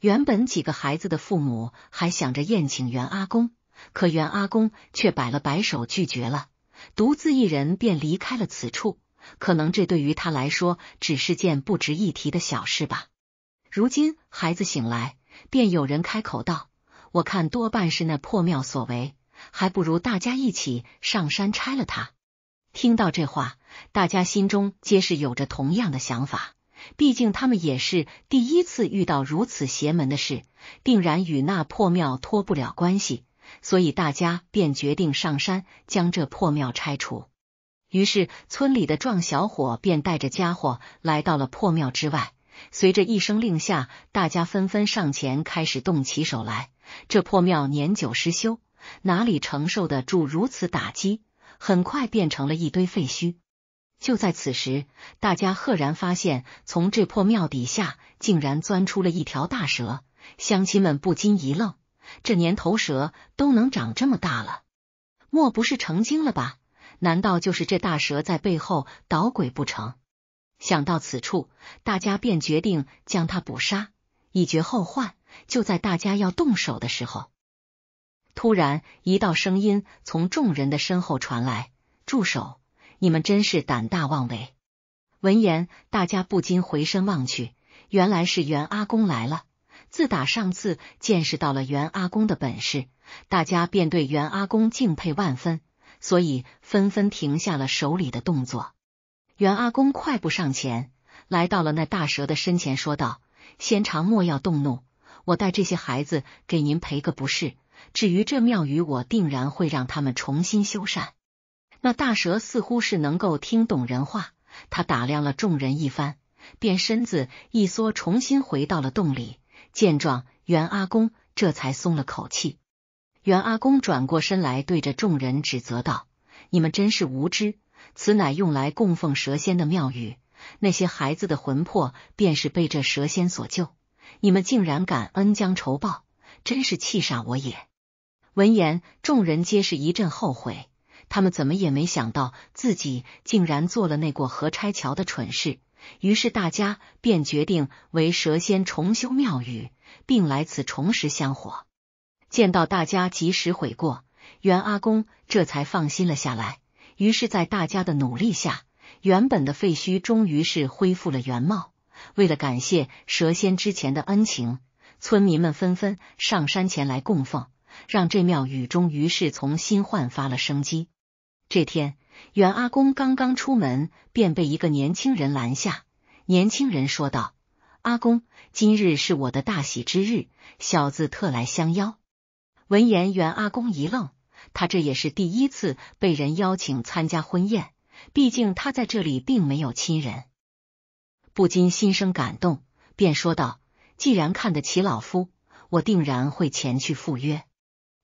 原本几个孩子的父母还想着宴请袁阿公，可袁阿公却摆了摆手拒绝了，独自一人便离开了此处。可能这对于他来说只是件不值一提的小事吧。如今孩子醒来，便有人开口道。我看多半是那破庙所为，还不如大家一起上山拆了它。听到这话，大家心中皆是有着同样的想法，毕竟他们也是第一次遇到如此邪门的事，定然与那破庙脱不了关系，所以大家便决定上山将这破庙拆除。于是，村里的壮小伙便带着家伙来到了破庙之外，随着一声令下，大家纷纷上前，开始动起手来。这破庙年久失修，哪里承受得住如此打击？很快变成了一堆废墟。就在此时，大家赫然发现，从这破庙底下竟然钻出了一条大蛇。乡亲们不禁一愣：这年头蛇都能长这么大了，莫不是成精了吧？难道就是这大蛇在背后捣鬼不成？想到此处，大家便决定将它捕杀，以绝后患。就在大家要动手的时候，突然一道声音从众人的身后传来：“住手！你们真是胆大妄为！”闻言，大家不禁回身望去，原来是袁阿公来了。自打上次见识到了袁阿公的本事，大家便对袁阿公敬佩万分，所以纷纷停下了手里的动作。袁阿公快步上前，来到了那大蛇的身前，说道：“先长，莫要动怒。”我带这些孩子给您赔个不是。至于这庙宇，我定然会让他们重新修缮。那大蛇似乎是能够听懂人话，他打量了众人一番，便身子一缩，重新回到了洞里。见状，袁阿公这才松了口气。袁阿公转过身来，对着众人指责道：“你们真是无知！此乃用来供奉蛇仙的庙宇，那些孩子的魂魄便是被这蛇仙所救。”你们竟然敢恩将仇报，真是气煞我也！闻言，众人皆是一阵后悔，他们怎么也没想到自己竟然做了那过河拆桥的蠢事。于是，大家便决定为蛇仙重修庙宇，并来此重拾香火。见到大家及时悔过，袁阿公这才放心了下来。于是，在大家的努力下，原本的废墟终于是恢复了原貌。为了感谢蛇仙之前的恩情，村民们纷纷上山前来供奉，让这庙宇终于是重新焕发了生机。这天，袁阿公刚刚出门，便被一个年轻人拦下。年轻人说道：“阿公，今日是我的大喜之日，小子特来相邀。”闻言，袁阿公一愣，他这也是第一次被人邀请参加婚宴，毕竟他在这里并没有亲人。不禁心生感动，便说道：“既然看得起老夫，我定然会前去赴约。”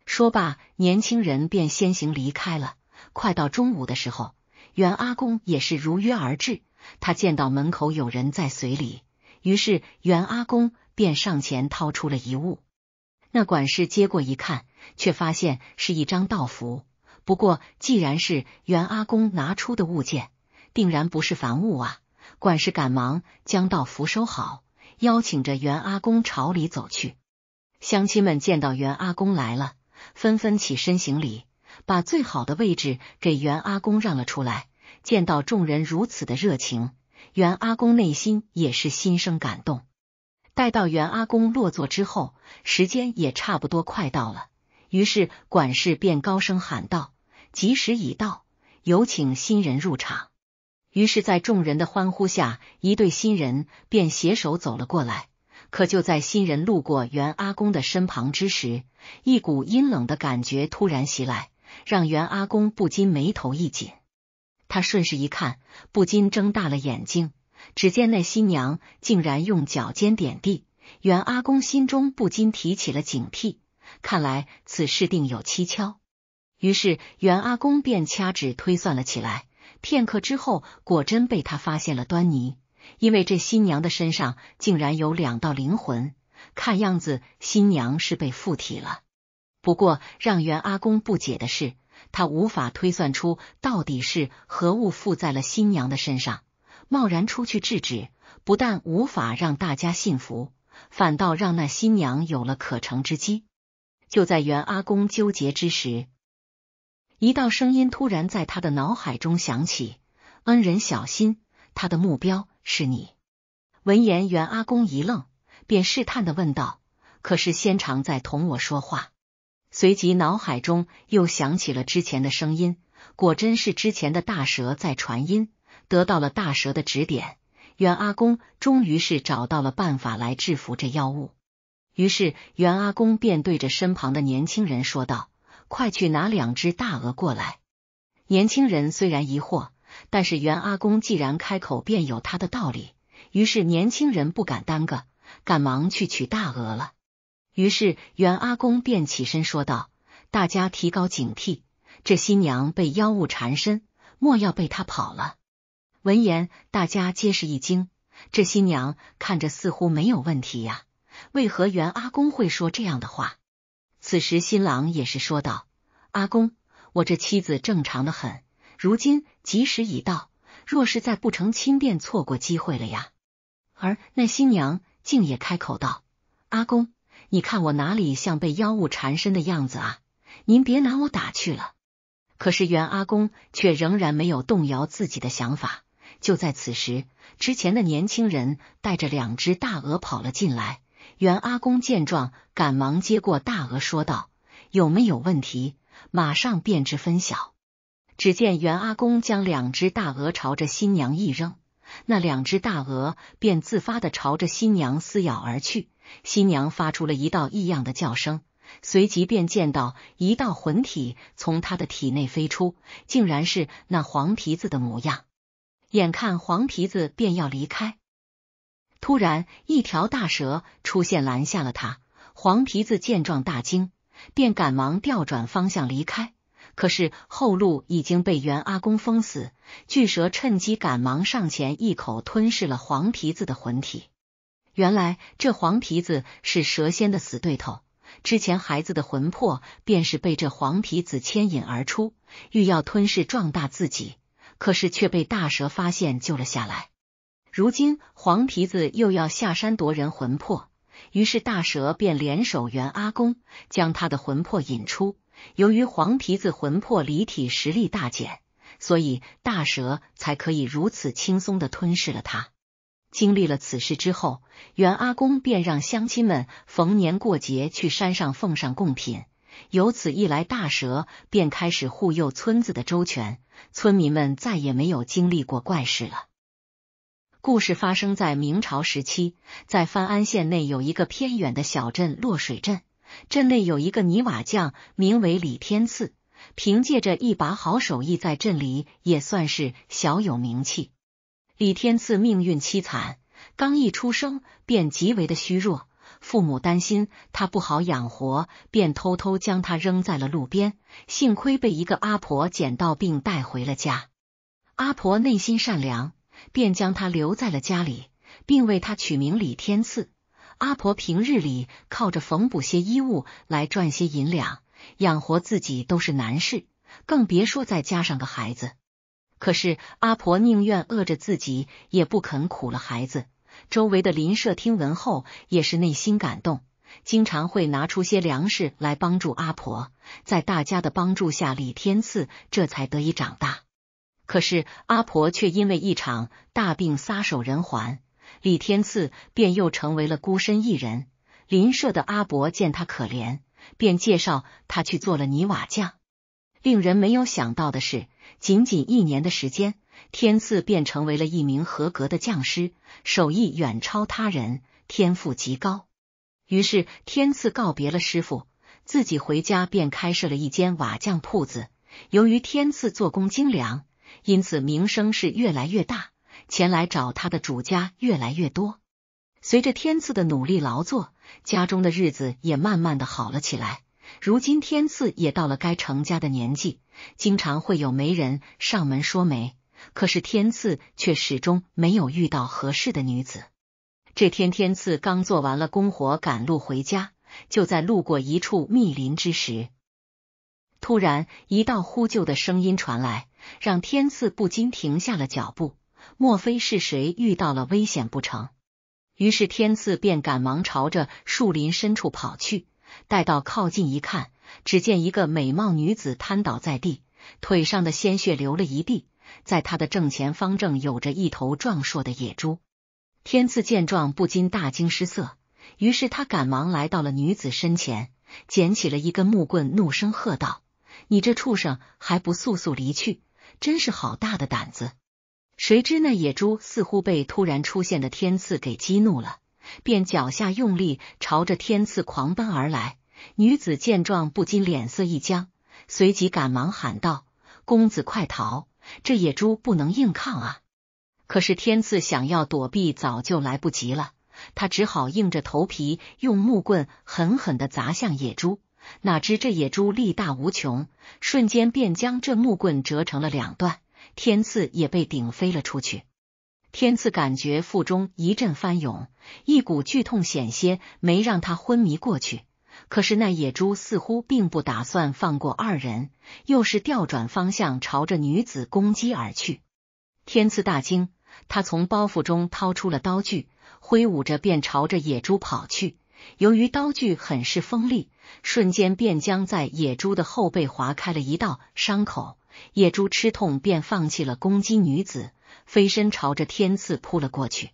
说罢，年轻人便先行离开了。快到中午的时候，袁阿公也是如约而至。他见到门口有人在随礼，于是袁阿公便上前掏出了遗物。那管事接过一看，却发现是一张道符。不过，既然是袁阿公拿出的物件，定然不是凡物啊。管事赶忙将道符收好，邀请着袁阿公朝里走去。乡亲们见到袁阿公来了，纷纷起身行礼，把最好的位置给袁阿公让了出来。见到众人如此的热情，袁阿公内心也是心生感动。待到袁阿公落座之后，时间也差不多快到了，于是管事便高声喊道：“吉时已到，有请新人入场。”于是，在众人的欢呼下，一对新人便携手走了过来。可就在新人路过袁阿公的身旁之时，一股阴冷的感觉突然袭来，让袁阿公不禁眉头一紧。他顺势一看，不禁睁大了眼睛，只见那新娘竟然用脚尖点地。袁阿公心中不禁提起了警惕，看来此事定有蹊跷。于是，袁阿公便掐指推算了起来。片刻之后，果真被他发现了端倪，因为这新娘的身上竟然有两道灵魂，看样子新娘是被附体了。不过让袁阿公不解的是，他无法推算出到底是何物附在了新娘的身上。贸然出去制止，不但无法让大家信服，反倒让那新娘有了可乘之机。就在袁阿公纠结之时。一道声音突然在他的脑海中响起：“恩人，小心，他的目标是你。”闻言，袁阿公一愣，便试探的问道：“可是仙长在同我说话？”随即脑海中又响起了之前的声音，果真是之前的大蛇在传音。得到了大蛇的指点，袁阿公终于是找到了办法来制服这妖物。于是，袁阿公便对着身旁的年轻人说道。快去拿两只大鹅过来！年轻人虽然疑惑，但是袁阿公既然开口，便有他的道理。于是年轻人不敢耽搁，赶忙去取大鹅了。于是袁阿公便起身说道：“大家提高警惕，这新娘被妖物缠身，莫要被他跑了。”闻言，大家皆是一惊。这新娘看着似乎没有问题呀，为何袁阿公会说这样的话？此时，新郎也是说道：“阿公，我这妻子正常的很，如今吉时已到，若是再不成亲便错过机会了呀。”而那新娘竟也开口道：“阿公，你看我哪里像被妖物缠身的样子啊？您别拿我打趣了。”可是袁阿公却仍然没有动摇自己的想法。就在此时，之前的年轻人带着两只大鹅跑了进来。袁阿公见状，赶忙接过大鹅，说道：“有没有问题？马上便知分晓。”只见袁阿公将两只大鹅朝着新娘一扔，那两只大鹅便自发的朝着新娘撕咬而去。新娘发出了一道异样的叫声，随即便见到一道魂体从他的体内飞出，竟然是那黄皮子的模样。眼看黄皮子便要离开。突然，一条大蛇出现，拦下了他。黄皮子见状大惊，便赶忙调转方向离开。可是后路已经被袁阿公封死，巨蛇趁机赶忙上前，一口吞噬了黄皮子的魂体。原来，这黄皮子是蛇仙的死对头，之前孩子的魂魄便是被这黄皮子牵引而出，欲要吞噬壮大自己，可是却被大蛇发现，救了下来。如今黄皮子又要下山夺人魂魄，于是大蛇便联手袁阿公，将他的魂魄引出。由于黄皮子魂魄离体，实力大减，所以大蛇才可以如此轻松的吞噬了他。经历了此事之后，袁阿公便让乡亲们逢年过节去山上奉上贡品。由此一来，大蛇便开始护佑村子的周全，村民们再也没有经历过怪事了。故事发生在明朝时期，在番安县内有一个偏远的小镇洛水镇，镇内有一个泥瓦匠，名为李天赐，凭借着一把好手艺，在镇里也算是小有名气。李天赐命运凄惨，刚一出生便极为的虚弱，父母担心他不好养活，便偷偷将他扔在了路边，幸亏被一个阿婆捡到并带回了家。阿婆内心善良。便将他留在了家里，并为他取名李天赐。阿婆平日里靠着缝补些衣物来赚些银两，养活自己都是难事，更别说再加上个孩子。可是阿婆宁愿饿着自己，也不肯苦了孩子。周围的邻舍听闻后也是内心感动，经常会拿出些粮食来帮助阿婆。在大家的帮助下，李天赐这才得以长大。可是阿婆却因为一场大病撒手人寰，李天赐便又成为了孤身一人。邻舍的阿伯见他可怜，便介绍他去做了泥瓦匠。令人没有想到的是，仅仅一年的时间，天赐便成为了一名合格的匠师，手艺远超他人，天赋极高。于是天赐告别了师傅，自己回家便开设了一间瓦匠铺子。由于天赐做工精良，因此，名声是越来越大，前来找他的主家越来越多。随着天赐的努力劳作，家中的日子也慢慢的好了起来。如今天赐也到了该成家的年纪，经常会有媒人上门说媒，可是天赐却始终没有遇到合适的女子。这天，天赐刚做完了工活，赶路回家，就在路过一处密林之时，突然一道呼救的声音传来。让天赐不禁停下了脚步，莫非是谁遇到了危险不成？于是天赐便赶忙朝着树林深处跑去。待到靠近一看，只见一个美貌女子瘫倒在地，腿上的鲜血流了一地。在她的正前方正有着一头壮硕的野猪。天赐见状不禁大惊失色，于是他赶忙来到了女子身前，捡起了一根木棍，怒声喝道：“你这畜生，还不速速离去！”真是好大的胆子！谁知那野猪似乎被突然出现的天赐给激怒了，便脚下用力朝着天赐狂奔而来。女子见状不禁脸色一僵，随即赶忙喊道：“公子快逃！这野猪不能硬抗啊！”可是天赐想要躲避，早就来不及了，他只好硬着头皮用木棍狠狠的砸向野猪。哪知这野猪力大无穷，瞬间便将这木棍折成了两段，天赐也被顶飞了出去。天赐感觉腹中一阵翻涌，一股剧痛险些没让他昏迷过去。可是那野猪似乎并不打算放过二人，又是调转方向朝着女子攻击而去。天赐大惊，他从包袱中掏出了刀具，挥舞着便朝着野猪跑去。由于刀具很是锋利，瞬间便将在野猪的后背划开了一道伤口。野猪吃痛，便放弃了攻击女子，飞身朝着天赐扑了过去。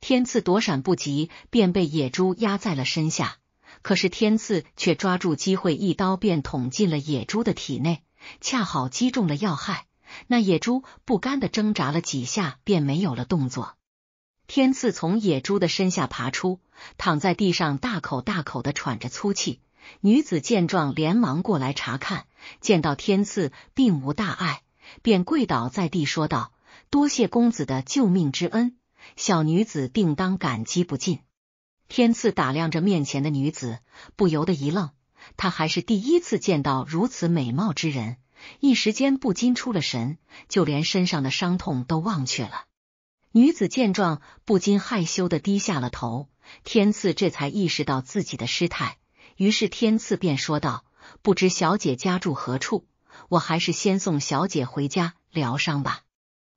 天赐躲闪不及，便被野猪压在了身下。可是天赐却抓住机会，一刀便捅进了野猪的体内，恰好击中了要害。那野猪不甘的挣扎了几下，便没有了动作。天赐从野猪的身下爬出，躺在地上大口大口的喘着粗气。女子见状，连忙过来查看，见到天赐并无大碍，便跪倒在地说道：“多谢公子的救命之恩，小女子定当感激不尽。”天赐打量着面前的女子，不由得一愣，他还是第一次见到如此美貌之人，一时间不禁出了神，就连身上的伤痛都忘却了。女子见状，不禁害羞的低下了头。天赐这才意识到自己的失态，于是天赐便说道：“不知小姐家住何处，我还是先送小姐回家疗伤吧。”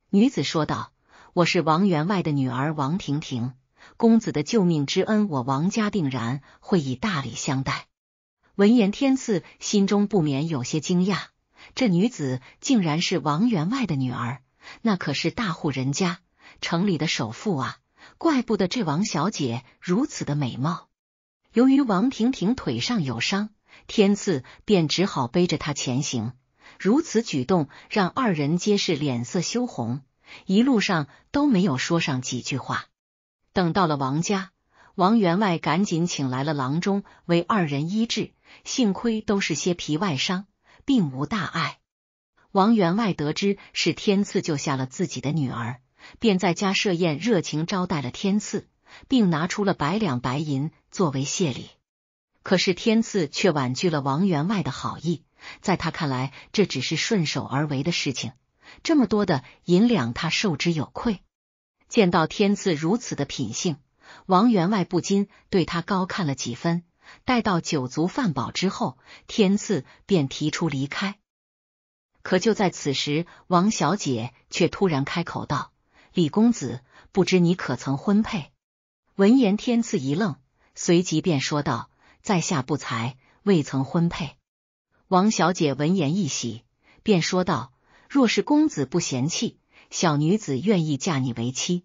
女子说道：“我是王员外的女儿王婷婷，公子的救命之恩，我王家定然会以大礼相待。”闻言，天赐心中不免有些惊讶，这女子竟然是王员外的女儿，那可是大户人家。城里的首富啊，怪不得这王小姐如此的美貌。由于王婷婷腿上有伤，天赐便只好背着她前行。如此举动，让二人皆是脸色羞红，一路上都没有说上几句话。等到了王家，王员外赶紧请来了郎中为二人医治。幸亏都是些皮外伤，并无大碍。王员外得知是天赐救下了自己的女儿。便在家设宴，热情招待了天赐，并拿出了百两白银作为谢礼。可是天赐却婉拒了王员外的好意，在他看来，这只是顺手而为的事情。这么多的银两，他受之有愧。见到天赐如此的品性，王员外不禁对他高看了几分。待到酒足饭饱之后，天赐便提出离开。可就在此时，王小姐却突然开口道。李公子，不知你可曾婚配？闻言，天赐一愣，随即便说道：“在下不才，未曾婚配。”王小姐闻言一喜，便说道：“若是公子不嫌弃，小女子愿意嫁你为妻。”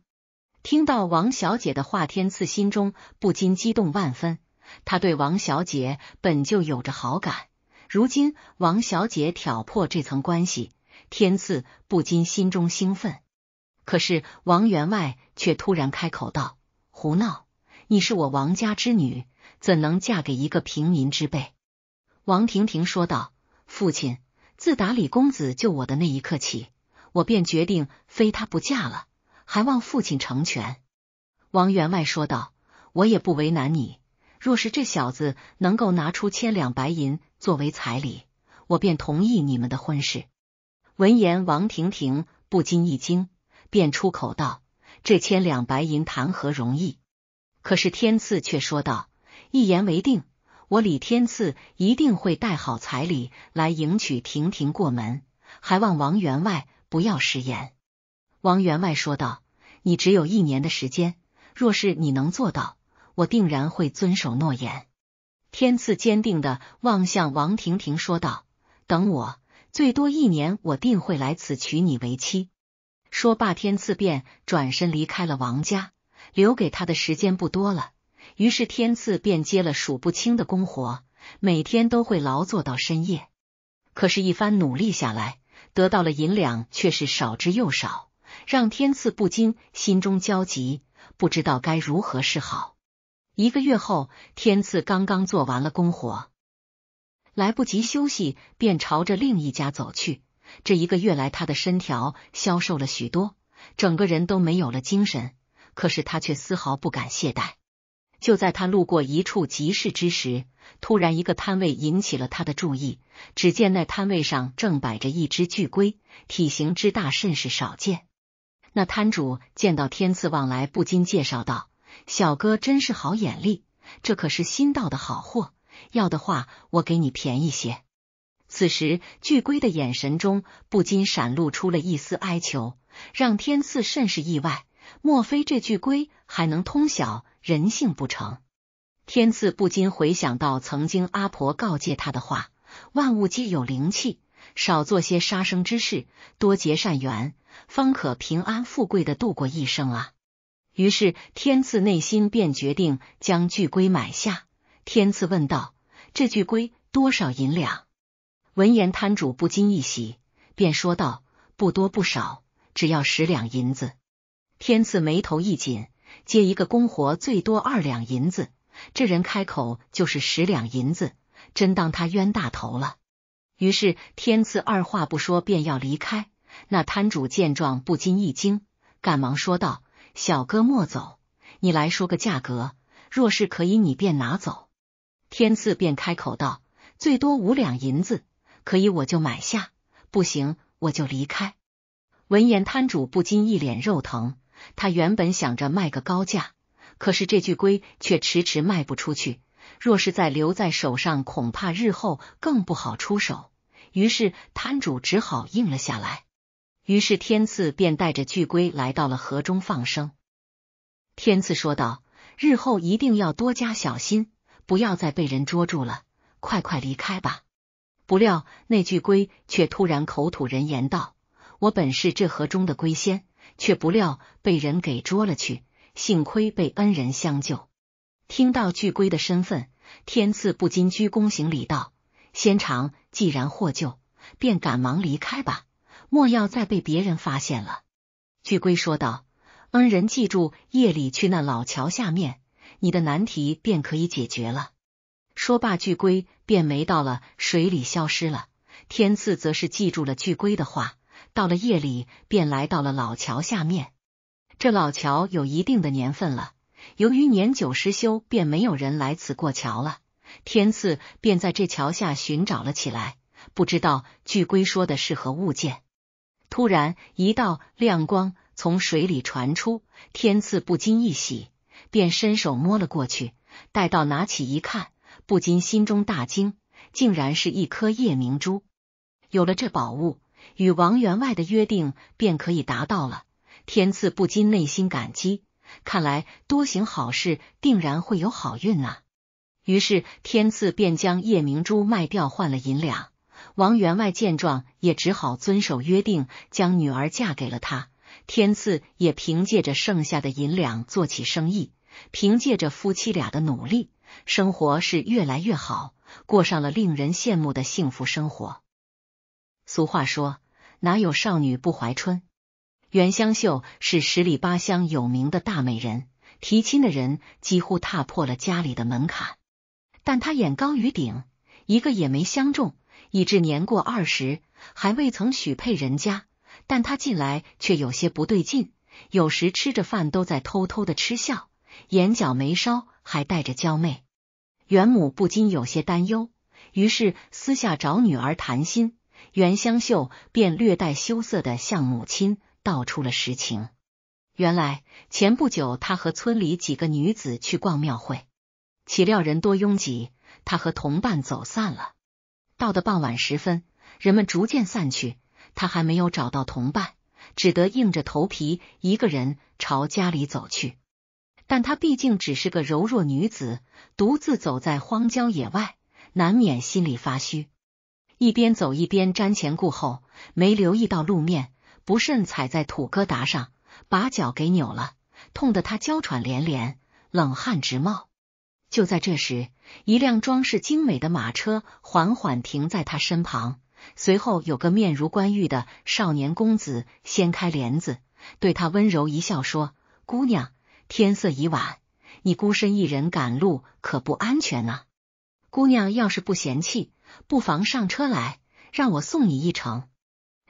听到王小姐的话，天赐心中不禁激动万分。他对王小姐本就有着好感，如今王小姐挑破这层关系，天赐不禁心中兴奋。可是王员外却突然开口道：“胡闹！你是我王家之女，怎能嫁给一个平民之辈？”王婷婷说道：“父亲，自打李公子救我的那一刻起，我便决定非他不嫁了，还望父亲成全。”王员外说道：“我也不为难你，若是这小子能够拿出千两白银作为彩礼，我便同意你们的婚事。”闻言，王婷婷不禁一惊。便出口道：“这千两白银谈何容易？”可是天赐却说道：“一言为定，我李天赐一定会带好彩礼来迎娶婷婷过门，还望王员外不要食言。”王员外说道：“你只有一年的时间，若是你能做到，我定然会遵守诺言。”天赐坚定的望向王婷婷说道：“等我，最多一年，我定会来此娶你为妻。”说罢，天赐便转身离开了王家，留给他的时间不多了。于是天赐便接了数不清的工活，每天都会劳作到深夜。可是，一番努力下来，得到了银两却是少之又少，让天赐不禁心中焦急，不知道该如何是好。一个月后，天赐刚刚做完了工活，来不及休息，便朝着另一家走去。这一个月来，他的身条消瘦了许多，整个人都没有了精神。可是他却丝毫不敢懈怠。就在他路过一处集市之时，突然一个摊位引起了他的注意。只见那摊位上正摆着一只巨龟，体型之大，甚是少见。那摊主见到天赐往来，不禁介绍道：“小哥真是好眼力，这可是新到的好货，要的话我给你便宜些。”此时，巨龟的眼神中不禁闪露出了一丝哀求，让天赐甚是意外。莫非这巨龟还能通晓人性不成？天赐不禁回想到曾经阿婆告诫他的话：万物皆有灵气，少做些杀生之事，多结善缘，方可平安富贵的度过一生啊。于是，天赐内心便决定将巨龟买下。天赐问道：“这巨龟多少银两？”闻言，摊主不禁一喜，便说道：“不多不少，只要十两银子。”天赐眉头一紧，接一个公活最多二两银子，这人开口就是十两银子，真当他冤大头了。于是天赐二话不说便要离开。那摊主见状不禁一惊，赶忙说道：“小哥莫走，你来说个价格，若是可以，你便拿走。”天赐便开口道：“最多五两银子。”可以，我就买下；不行，我就离开。闻言，摊主不禁一脸肉疼。他原本想着卖个高价，可是这巨龟却迟迟卖不出去。若是再留在手上，恐怕日后更不好出手。于是，摊主只好应了下来。于是，天赐便带着巨龟来到了河中放生。天赐说道：“日后一定要多加小心，不要再被人捉住了。快快离开吧！”不料那巨龟却突然口吐人言道：“我本是这河中的龟仙，却不料被人给捉了去，幸亏被恩人相救。”听到巨龟的身份，天赐不禁鞠躬行礼道：“仙长既然获救，便赶忙离开吧，莫要再被别人发现了。”巨龟说道：“恩人记住，夜里去那老桥下面，你的难题便可以解决了。”说罢，巨龟便没到了水里，消失了。天赐则是记住了巨龟的话，到了夜里便来到了老桥下面。这老桥有一定的年份了，由于年久失修，便没有人来此过桥了。天赐便在这桥下寻找了起来，不知道巨龟说的是何物件。突然，一道亮光从水里传出，天赐不禁一喜，便伸手摸了过去。待到拿起一看，不禁心中大惊，竟然是一颗夜明珠。有了这宝物，与王员外的约定便可以达到了。天赐不禁内心感激，看来多行好事定然会有好运啊！于是天赐便将夜明珠卖掉换了银两。王员外见状，也只好遵守约定，将女儿嫁给了他。天赐也凭借着剩下的银两做起生意，凭借着夫妻俩的努力。生活是越来越好，过上了令人羡慕的幸福生活。俗话说，哪有少女不怀春？袁香秀是十里八乡有名的大美人，提亲的人几乎踏破了家里的门槛。但她眼高于顶，一个也没相中，以致年过二十，还未曾许配人家。但她近来却有些不对劲，有时吃着饭都在偷偷的嗤笑，眼角眉梢。还带着娇媚，袁母不禁有些担忧，于是私下找女儿谈心。袁香秀便略带羞涩的向母亲道出了实情。原来前不久，她和村里几个女子去逛庙会，岂料人多拥挤，她和同伴走散了。到的傍晚时分，人们逐渐散去，她还没有找到同伴，只得硬着头皮一个人朝家里走去。但她毕竟只是个柔弱女子，独自走在荒郊野外，难免心里发虚。一边走一边瞻前顾后，没留意到路面，不慎踩在土疙瘩上，把脚给扭了，痛得她娇喘连连，冷汗直冒。就在这时，一辆装饰精美的马车缓缓停在她身旁，随后有个面如冠玉的少年公子掀开帘子，对她温柔一笑，说：“姑娘。”天色已晚，你孤身一人赶路可不安全呢。姑娘要是不嫌弃，不妨上车来，让我送你一程。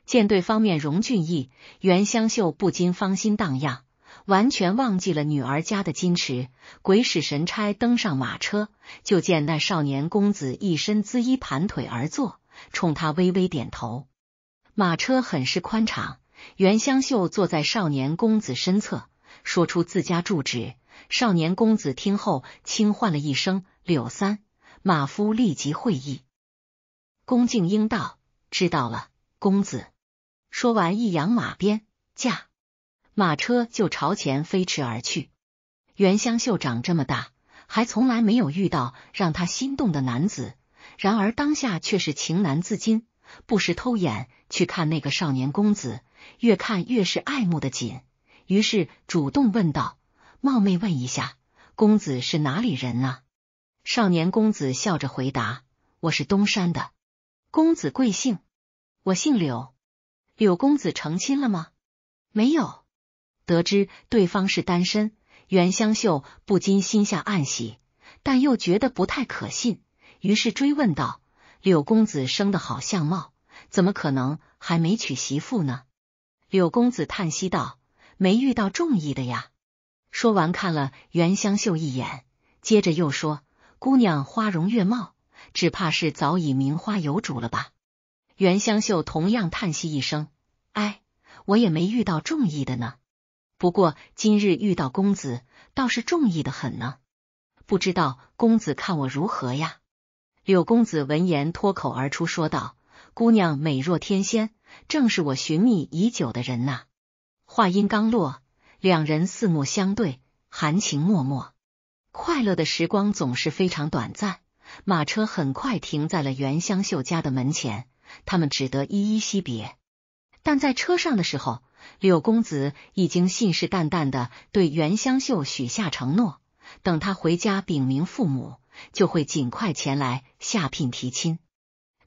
见对方面容俊逸，袁香秀不禁芳心荡漾，完全忘记了女儿家的矜持，鬼使神差登上马车。就见那少年公子一身姿衣，盘腿而坐，冲他微微点头。马车很是宽敞，袁香秀坐在少年公子身侧。说出自家住址，少年公子听后轻唤了一声“柳三”，马夫立即会意，恭敬应道：“知道了，公子。”说完一扬马鞭，驾，马车就朝前飞驰而去。袁香秀长这么大，还从来没有遇到让她心动的男子，然而当下却是情难自禁，不时偷眼去看那个少年公子，越看越是爱慕的紧。于是主动问道：“冒昧问一下，公子是哪里人啊？”少年公子笑着回答：“我是东山的。”“公子贵姓？”“我姓柳。”“柳公子成亲了吗？”“没有。”得知对方是单身，袁香秀不禁心下暗喜，但又觉得不太可信，于是追问道：“柳公子生的好相貌，怎么可能还没娶媳妇呢？”柳公子叹息道。没遇到中意的呀。说完看了袁香秀一眼，接着又说：“姑娘花容月貌，只怕是早已名花有主了吧？”袁香秀同样叹息一声：“哎，我也没遇到中意的呢。不过今日遇到公子，倒是中意的很呢。不知道公子看我如何呀？”柳公子闻言脱口而出说道：“姑娘美若天仙，正是我寻觅已久的人呐。”话音刚落，两人四目相对，含情脉脉。快乐的时光总是非常短暂，马车很快停在了袁香秀家的门前，他们只得依依惜别。但在车上的时候，柳公子已经信誓旦旦的对袁香秀许下承诺，等他回家禀明父母，就会尽快前来下聘提亲。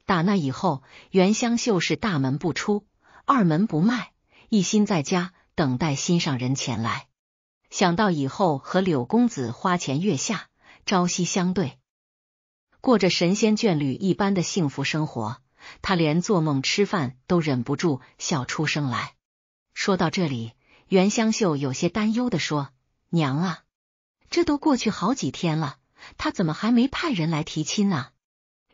打那以后，袁香秀是大门不出，二门不迈。一心在家等待心上人前来，想到以后和柳公子花前月下、朝夕相对，过着神仙眷侣一般的幸福生活，他连做梦吃饭都忍不住笑出声来。说到这里，袁香秀有些担忧的说：“娘啊，这都过去好几天了，他怎么还没派人来提亲啊？”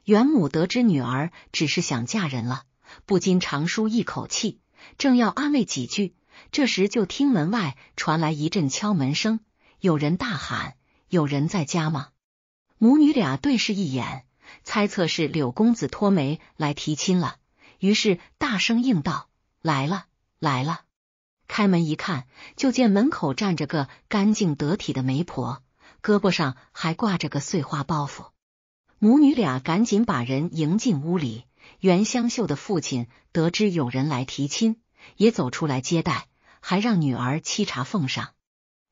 袁母得知女儿只是想嫁人了，不禁长舒一口气。正要安慰几句，这时就听门外传来一阵敲门声，有人大喊：“有人在家吗？”母女俩对视一眼，猜测是柳公子托媒来提亲了，于是大声应道：“来了，来了！”开门一看，就见门口站着个干净得体的媒婆，胳膊上还挂着个碎花包袱。母女俩赶紧把人迎进屋里。袁香秀的父亲得知有人来提亲，也走出来接待，还让女儿沏茶奉上。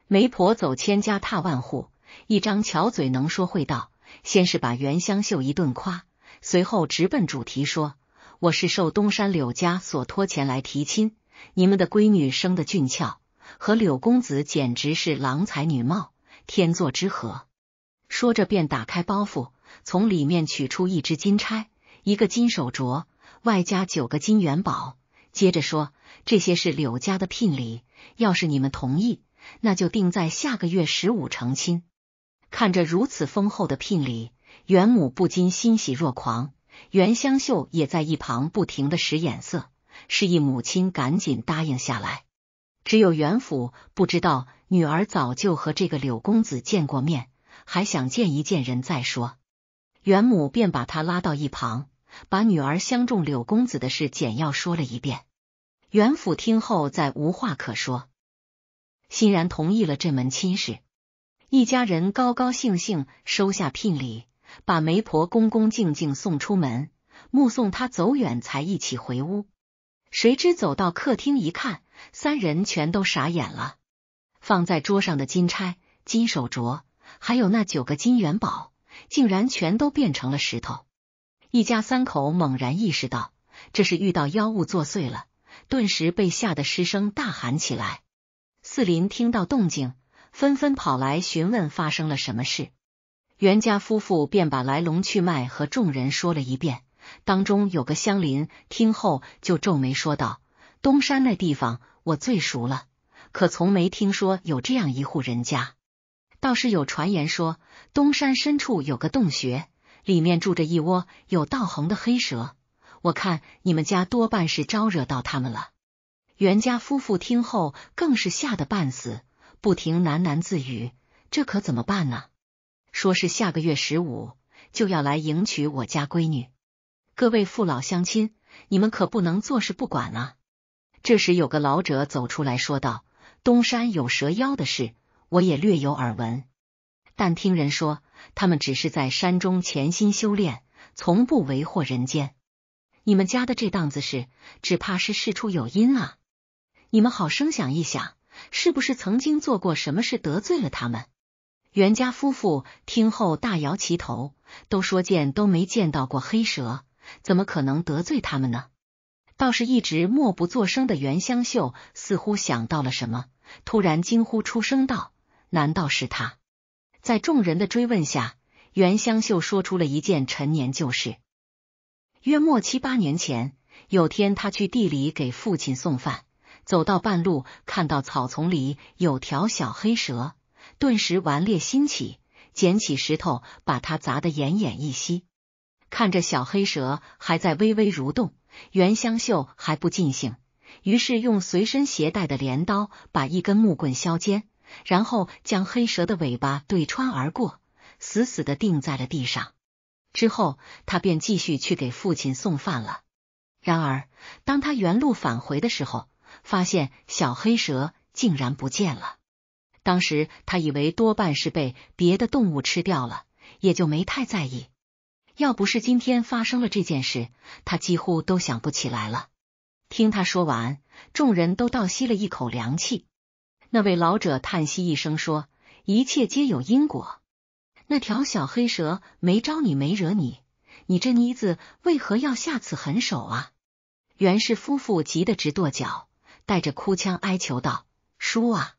媒婆走千家踏万户，一张巧嘴能说会道，先是把袁香秀一顿夸，随后直奔主题说：“我是受东山柳家所托前来提亲，你们的闺女生的俊俏，和柳公子简直是郎才女貌，天作之合。”说着便打开包袱，从里面取出一支金钗。一个金手镯，外加九个金元宝。接着说，这些是柳家的聘礼，要是你们同意，那就定在下个月十五成亲。看着如此丰厚的聘礼，袁母不禁欣喜若狂。袁香秀也在一旁不停的使眼色，示意母亲赶紧答应下来。只有袁府不知道女儿早就和这个柳公子见过面，还想见一见人再说。袁母便把他拉到一旁。把女儿相中柳公子的事简要说了一遍，袁府听后再无话可说，欣然同意了这门亲事。一家人高高兴兴收下聘礼，把媒婆恭恭敬敬送出门，目送他走远才一起回屋。谁知走到客厅一看，三人全都傻眼了：放在桌上的金钗、金手镯，还有那九个金元宝，竟然全都变成了石头。一家三口猛然意识到这是遇到妖物作祟了，顿时被吓得失声大喊起来。四邻听到动静，纷纷跑来询问发生了什么事。袁家夫妇便把来龙去脉和众人说了一遍。当中有个乡邻听后就皱眉说道：“东山那地方我最熟了，可从没听说有这样一户人家。倒是有传言说东山深处有个洞穴。”里面住着一窝有道行的黑蛇，我看你们家多半是招惹到他们了。袁家夫妇听后更是吓得半死，不停喃喃自语：“这可怎么办呢？”说是下个月十五就要来迎娶我家闺女，各位父老乡亲，你们可不能坐视不管啊！这时有个老者走出来说道：“东山有蛇妖的事，我也略有耳闻，但听人说。”他们只是在山中潜心修炼，从不为祸人间。你们家的这档子事，只怕是事出有因啊！你们好生想一想，是不是曾经做过什么事得罪了他们？袁家夫妇听后大摇其头，都说见都没见到过黑蛇，怎么可能得罪他们呢？倒是一直默不作声的袁香秀，似乎想到了什么，突然惊呼出声道：“难道是他？”在众人的追问下，袁香秀说出了一件陈年旧事。约莫七八年前，有天他去地里给父亲送饭，走到半路，看到草丛里有条小黑蛇，顿时顽劣心起，捡起石头把它砸得奄奄一息。看着小黑蛇还在微微蠕动，袁香秀还不尽兴，于是用随身携带的镰刀把一根木棍削尖。然后将黑蛇的尾巴对穿而过，死死的钉在了地上。之后，他便继续去给父亲送饭了。然而，当他原路返回的时候，发现小黑蛇竟然不见了。当时他以为多半是被别的动物吃掉了，也就没太在意。要不是今天发生了这件事，他几乎都想不起来了。听他说完，众人都倒吸了一口凉气。那位老者叹息一声说：“一切皆有因果。那条小黑蛇没招你，没惹你，你这妮子为何要下此狠手啊？”袁氏夫妇急得直跺脚，带着哭腔哀求道：“叔啊，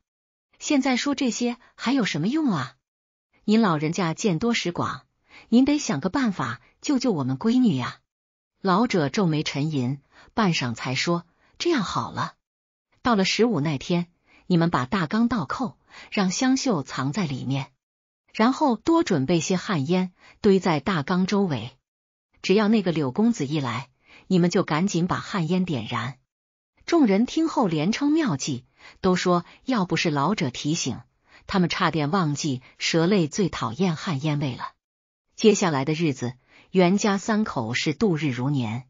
现在说这些还有什么用啊？您老人家见多识广，您得想个办法救救我们闺女呀！”老者皱眉沉吟半晌，才说：“这样好了，到了十五那天。”你们把大缸倒扣，让香秀藏在里面，然后多准备些旱烟，堆在大缸周围。只要那个柳公子一来，你们就赶紧把旱烟点燃。众人听后连称妙计，都说要不是老者提醒，他们差点忘记蛇类最讨厌旱烟味了。接下来的日子，袁家三口是度日如年，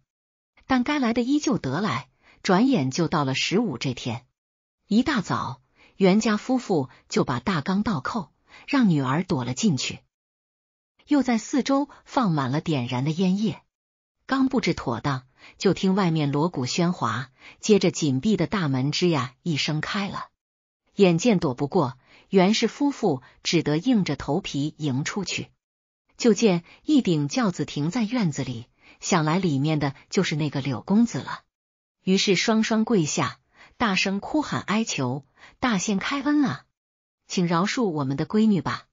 但该来的依旧得来。转眼就到了十五这天。一大早，袁家夫妇就把大缸倒扣，让女儿躲了进去，又在四周放满了点燃的烟叶。刚布置妥当，就听外面锣鼓喧哗，接着紧闭的大门吱呀一声开了。眼见躲不过，袁氏夫妇只得硬着头皮迎出去。就见一顶轿子停在院子里，想来里面的就是那个柳公子了。于是双双跪下。大声哭喊哀求，大仙开恩啊，请饶恕我们的闺女吧！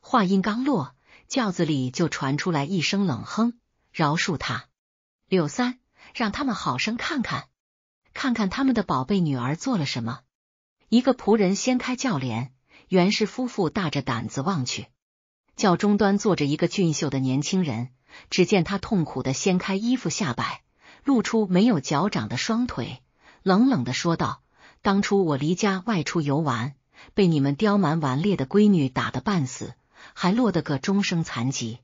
话音刚落，轿子里就传出来一声冷哼：“饶恕她，柳三，让他们好生看看，看看他们的宝贝女儿做了什么。”一个仆人掀开轿帘，袁氏夫妇大着胆子望去，轿中端坐着一个俊秀的年轻人。只见他痛苦的掀开衣服下摆，露出没有脚掌的双腿。冷冷的说道：“当初我离家外出游玩，被你们刁蛮顽劣的闺女打得半死，还落得个终生残疾。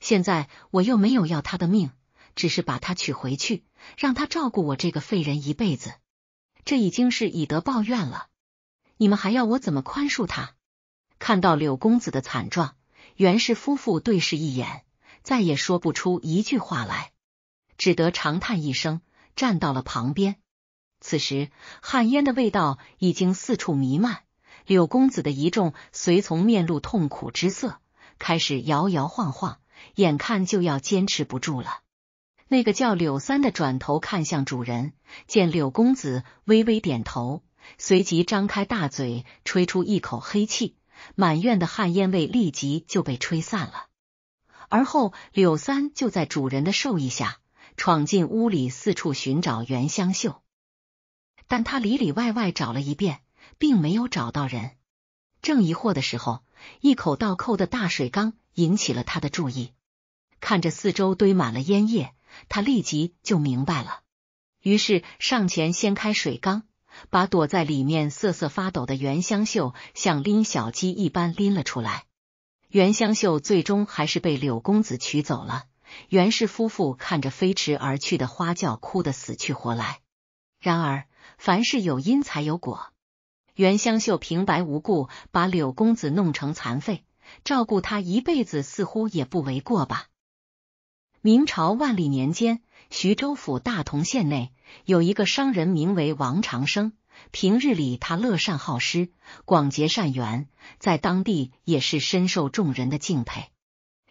现在我又没有要她的命，只是把她娶回去，让她照顾我这个废人一辈子。这已经是以德报怨了，你们还要我怎么宽恕她？”看到柳公子的惨状，袁氏夫妇对视一眼，再也说不出一句话来，只得长叹一声，站到了旁边。此时，旱烟的味道已经四处弥漫。柳公子的一众随从面露痛苦之色，开始摇摇晃晃，眼看就要坚持不住了。那个叫柳三的转头看向主人，见柳公子微微点头，随即张开大嘴吹出一口黑气，满院的旱烟味立即就被吹散了。而后，柳三就在主人的授意下闯进屋里，四处寻找袁香秀。但他里里外外找了一遍，并没有找到人。正疑惑的时候，一口倒扣的大水缸引起了他的注意。看着四周堆满了烟叶，他立即就明白了。于是上前掀开水缸，把躲在里面瑟瑟发抖的袁香秀像拎小鸡一般拎了出来。袁香秀最终还是被柳公子娶走了。袁氏夫妇看着飞驰而去的花轿，哭得死去活来。然而，凡事有因才有果。袁香秀平白无故把柳公子弄成残废，照顾他一辈子，似乎也不为过吧？明朝万历年间，徐州府大同县内有一个商人，名为王长生。平日里他乐善好施，广结善缘，在当地也是深受众人的敬佩。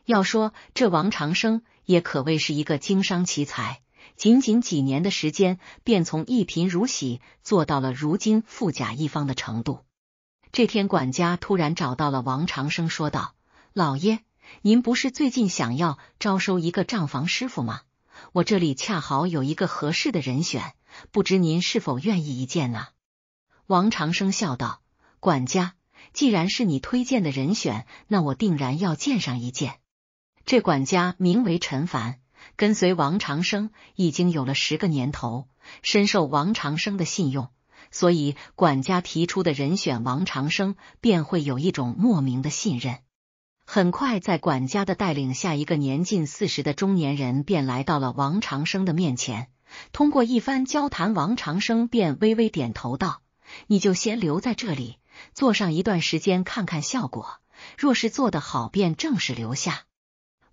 要说这王长生，也可谓是一个经商奇才。仅仅几年的时间，便从一贫如洗做到了如今富甲一方的程度。这天，管家突然找到了王长生，说道：“老爷，您不是最近想要招收一个账房师傅吗？我这里恰好有一个合适的人选，不知您是否愿意一见呢？”王长生笑道：“管家，既然是你推荐的人选，那我定然要见上一见。”这管家名为陈凡。跟随王长生已经有了十个年头，深受王长生的信用，所以管家提出的人选，王长生便会有一种莫名的信任。很快，在管家的带领下，一个年近四十的中年人便来到了王长生的面前。通过一番交谈，王长生便微微点头道：“你就先留在这里，做上一段时间，看看效果。若是做得好，便正式留下。”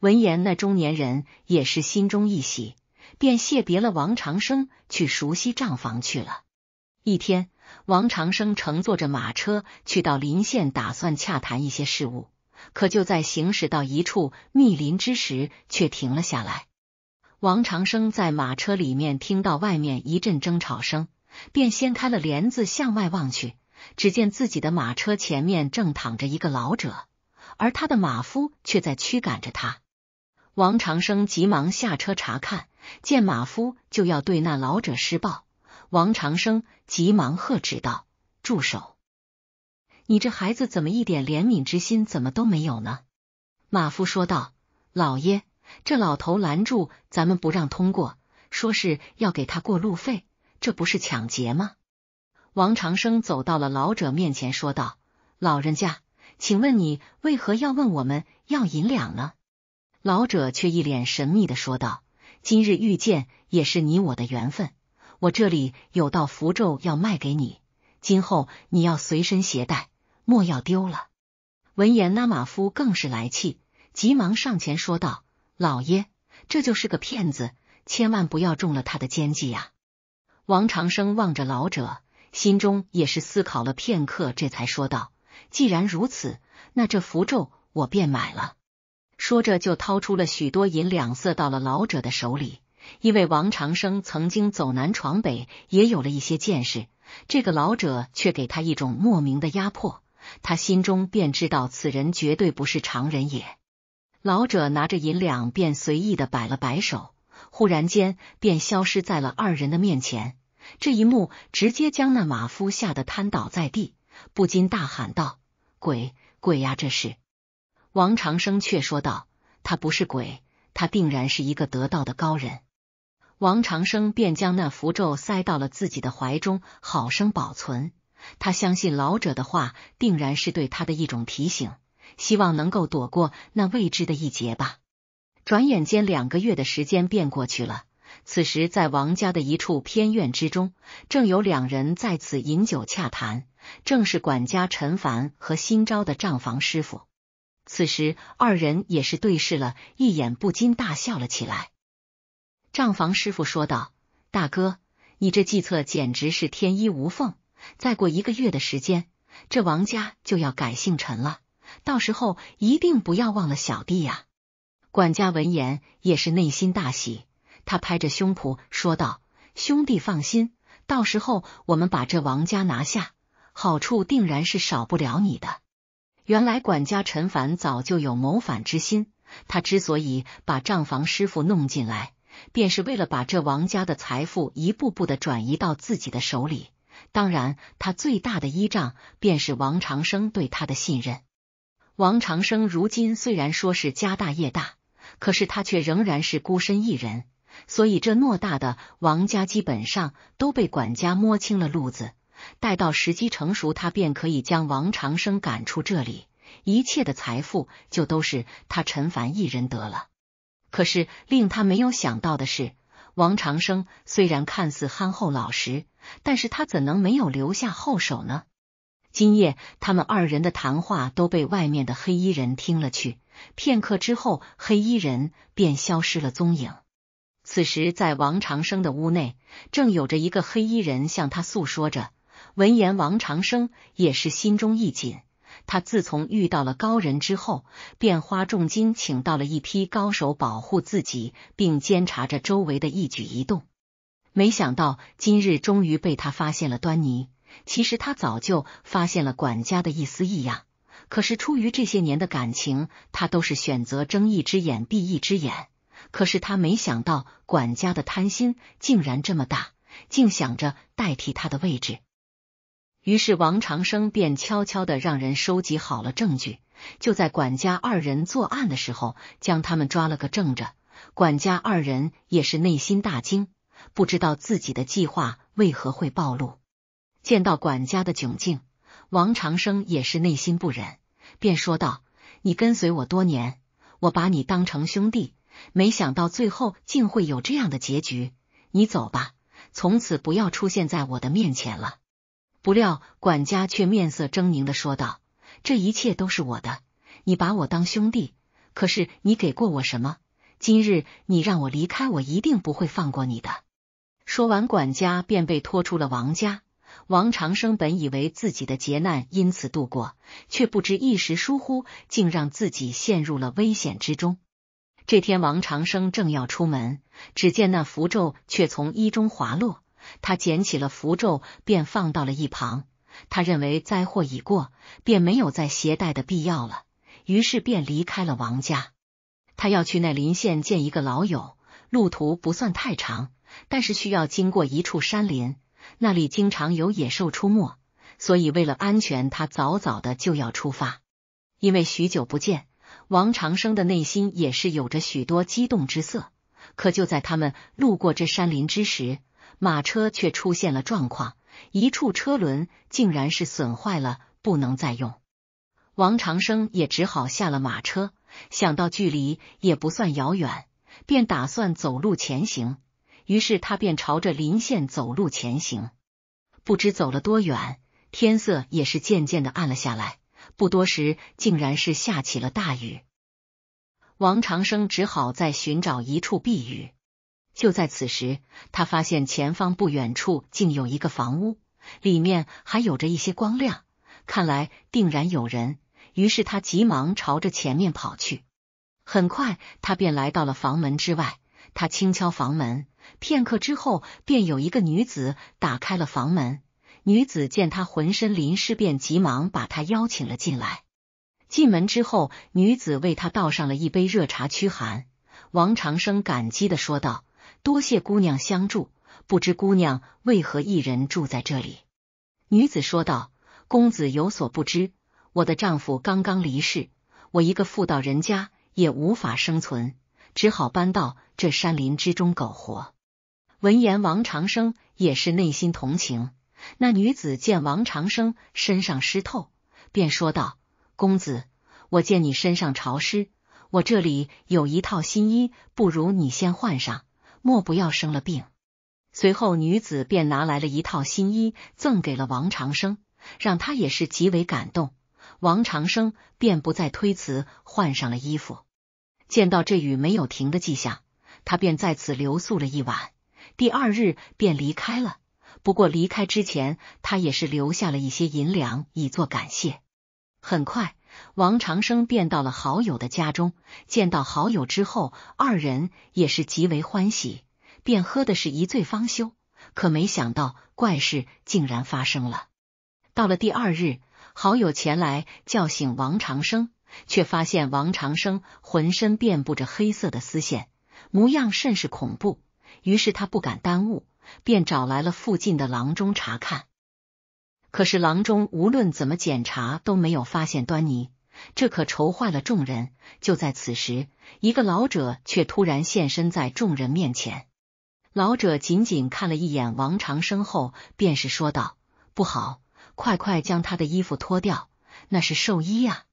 闻言，那中年人也是心中一喜，便谢别了王长生，去熟悉账房去了。一天，王长生乘坐着马车去到临县，打算洽谈一些事务。可就在行驶到一处密林之时，却停了下来。王长生在马车里面听到外面一阵争吵声，便掀开了帘子向外望去，只见自己的马车前面正躺着一个老者，而他的马夫却在驱赶着他。王长生急忙下车查看，见马夫就要对那老者施暴，王长生急忙喝止道：“住手！你这孩子怎么一点怜悯之心怎么都没有呢？”马夫说道：“老爷，这老头拦住咱们不让通过，说是要给他过路费，这不是抢劫吗？”王长生走到了老者面前，说道：“老人家，请问你为何要问我们要银两呢？”老者却一脸神秘的说道：“今日遇见也是你我的缘分，我这里有道符咒要卖给你，今后你要随身携带，莫要丢了。”闻言，拉马夫更是来气，急忙上前说道：“老爷，这就是个骗子，千万不要中了他的奸计呀！”王长生望着老者，心中也是思考了片刻，这才说道：“既然如此，那这符咒我便买了。”说着，就掏出了许多银两，塞到了老者的手里。因为王长生曾经走南闯北，也有了一些见识，这个老者却给他一种莫名的压迫，他心中便知道此人绝对不是常人也。老者拿着银两，便随意的摆了摆手，忽然间便消失在了二人的面前。这一幕直接将那马夫吓得瘫倒在地，不禁大喊道：“鬼鬼呀，这是！”王长生却说道：“他不是鬼，他定然是一个得道的高人。”王长生便将那符咒塞到了自己的怀中，好生保存。他相信老者的话，定然是对他的一种提醒，希望能够躲过那未知的一劫吧。转眼间，两个月的时间便过去了。此时，在王家的一处偏院之中，正有两人在此饮酒洽谈，正是管家陈凡和新招的账房师傅。此时，二人也是对视了一眼，不禁大笑了起来。账房师傅说道：“大哥，你这计策简直是天衣无缝。再过一个月的时间，这王家就要改姓陈了，到时候一定不要忘了小弟呀！”管家闻言也是内心大喜，他拍着胸脯说道：“兄弟放心，到时候我们把这王家拿下，好处定然是少不了你的。”原来管家陈凡早就有谋反之心，他之所以把账房师傅弄进来，便是为了把这王家的财富一步步的转移到自己的手里。当然，他最大的依仗便是王长生对他的信任。王长生如今虽然说是家大业大，可是他却仍然是孤身一人，所以这偌大的王家基本上都被管家摸清了路子。待到时机成熟，他便可以将王长生赶出这里，一切的财富就都是他陈凡一人得了。可是令他没有想到的是，王长生虽然看似憨厚老实，但是他怎能没有留下后手呢？今夜他们二人的谈话都被外面的黑衣人听了去。片刻之后，黑衣人便消失了踪影。此时，在王长生的屋内，正有着一个黑衣人向他诉说着。闻言，王长生也是心中一紧。他自从遇到了高人之后，便花重金请到了一批高手保护自己，并监察着周围的一举一动。没想到今日终于被他发现了端倪。其实他早就发现了管家的一丝异样，可是出于这些年的感情，他都是选择睁一只眼闭一只眼。可是他没想到，管家的贪心竟然这么大，竟想着代替他的位置。于是，王长生便悄悄的让人收集好了证据，就在管家二人作案的时候，将他们抓了个正着。管家二人也是内心大惊，不知道自己的计划为何会暴露。见到管家的窘境，王长生也是内心不忍，便说道：“你跟随我多年，我把你当成兄弟，没想到最后竟会有这样的结局。你走吧，从此不要出现在我的面前了。”不料，管家却面色狰狞的说道：“这一切都是我的，你把我当兄弟，可是你给过我什么？今日你让我离开，我一定不会放过你的。”说完，管家便被拖出了王家。王长生本以为自己的劫难因此度过，却不知一时疏忽，竟让自己陷入了危险之中。这天，王长生正要出门，只见那符咒却从衣中滑落。他捡起了符咒，便放到了一旁。他认为灾祸已过，便没有再携带的必要了。于是便离开了王家。他要去那临县见一个老友，路途不算太长，但是需要经过一处山林，那里经常有野兽出没，所以为了安全，他早早的就要出发。因为许久不见，王长生的内心也是有着许多激动之色。可就在他们路过这山林之时，马车却出现了状况，一处车轮竟然是损坏了，不能再用。王长生也只好下了马车，想到距离也不算遥远，便打算走路前行。于是他便朝着临县走路前行。不知走了多远，天色也是渐渐的暗了下来。不多时，竟然是下起了大雨，王长生只好在寻找一处避雨。就在此时，他发现前方不远处竟有一个房屋，里面还有着一些光亮，看来定然有人。于是他急忙朝着前面跑去。很快，他便来到了房门之外。他轻敲房门，片刻之后，便有一个女子打开了房门。女子见他浑身淋湿，便急忙把他邀请了进来。进门之后，女子为他倒上了一杯热茶驱寒。王长生感激的说道。多谢姑娘相助，不知姑娘为何一人住在这里？女子说道：“公子有所不知，我的丈夫刚刚离世，我一个妇道人家也无法生存，只好搬到这山林之中苟活。”闻言，王长生也是内心同情。那女子见王长生身上湿透，便说道：“公子，我见你身上潮湿，我这里有一套新衣，不如你先换上。”莫不要生了病。随后，女子便拿来了一套新衣，赠给了王长生，让他也是极为感动。王长生便不再推辞，换上了衣服。见到这雨没有停的迹象，他便在此留宿了一晚。第二日便离开了。不过离开之前，他也是留下了一些银两，以作感谢。很快。王长生便到了好友的家中，见到好友之后，二人也是极为欢喜，便喝的是一醉方休。可没想到，怪事竟然发生了。到了第二日，好友前来叫醒王长生，却发现王长生浑身遍布着黑色的丝线，模样甚是恐怖。于是他不敢耽误，便找来了附近的郎中查看。可是郎中无论怎么检查都没有发现端倪，这可愁坏了众人。就在此时，一个老者却突然现身在众人面前。老者仅仅看了一眼王长生后，便是说道：“不好，快快将他的衣服脱掉，那是寿衣啊！”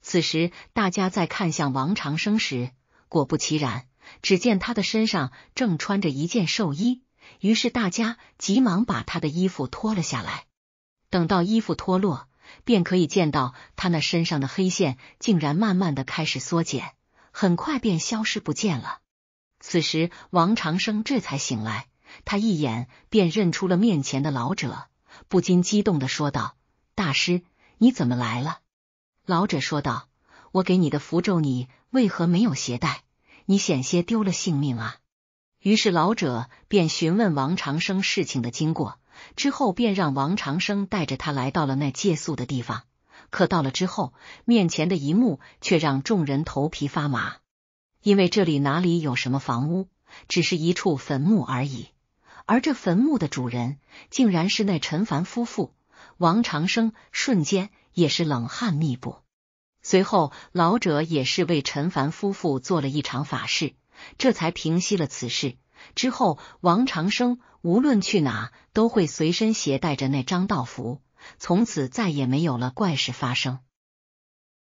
此时，大家在看向王长生时，果不其然，只见他的身上正穿着一件寿衣。于是，大家急忙把他的衣服脱了下来。等到衣服脱落，便可以见到他那身上的黑线竟然慢慢的开始缩减，很快便消失不见了。此时，王长生这才醒来，他一眼便认出了面前的老者，不禁激动的说道：“大师，你怎么来了？”老者说道：“我给你的符咒，你为何没有携带？你险些丢了性命啊！”于是，老者便询问王长生事情的经过。之后便让王长生带着他来到了那借宿的地方，可到了之后，面前的一幕却让众人头皮发麻，因为这里哪里有什么房屋，只是一处坟墓而已，而这坟墓的主人竟然是那陈凡夫妇。王长生瞬间也是冷汗密布，随后老者也是为陈凡夫妇做了一场法事，这才平息了此事。之后，王长生。无论去哪，都会随身携带着那张道符，从此再也没有了怪事发生。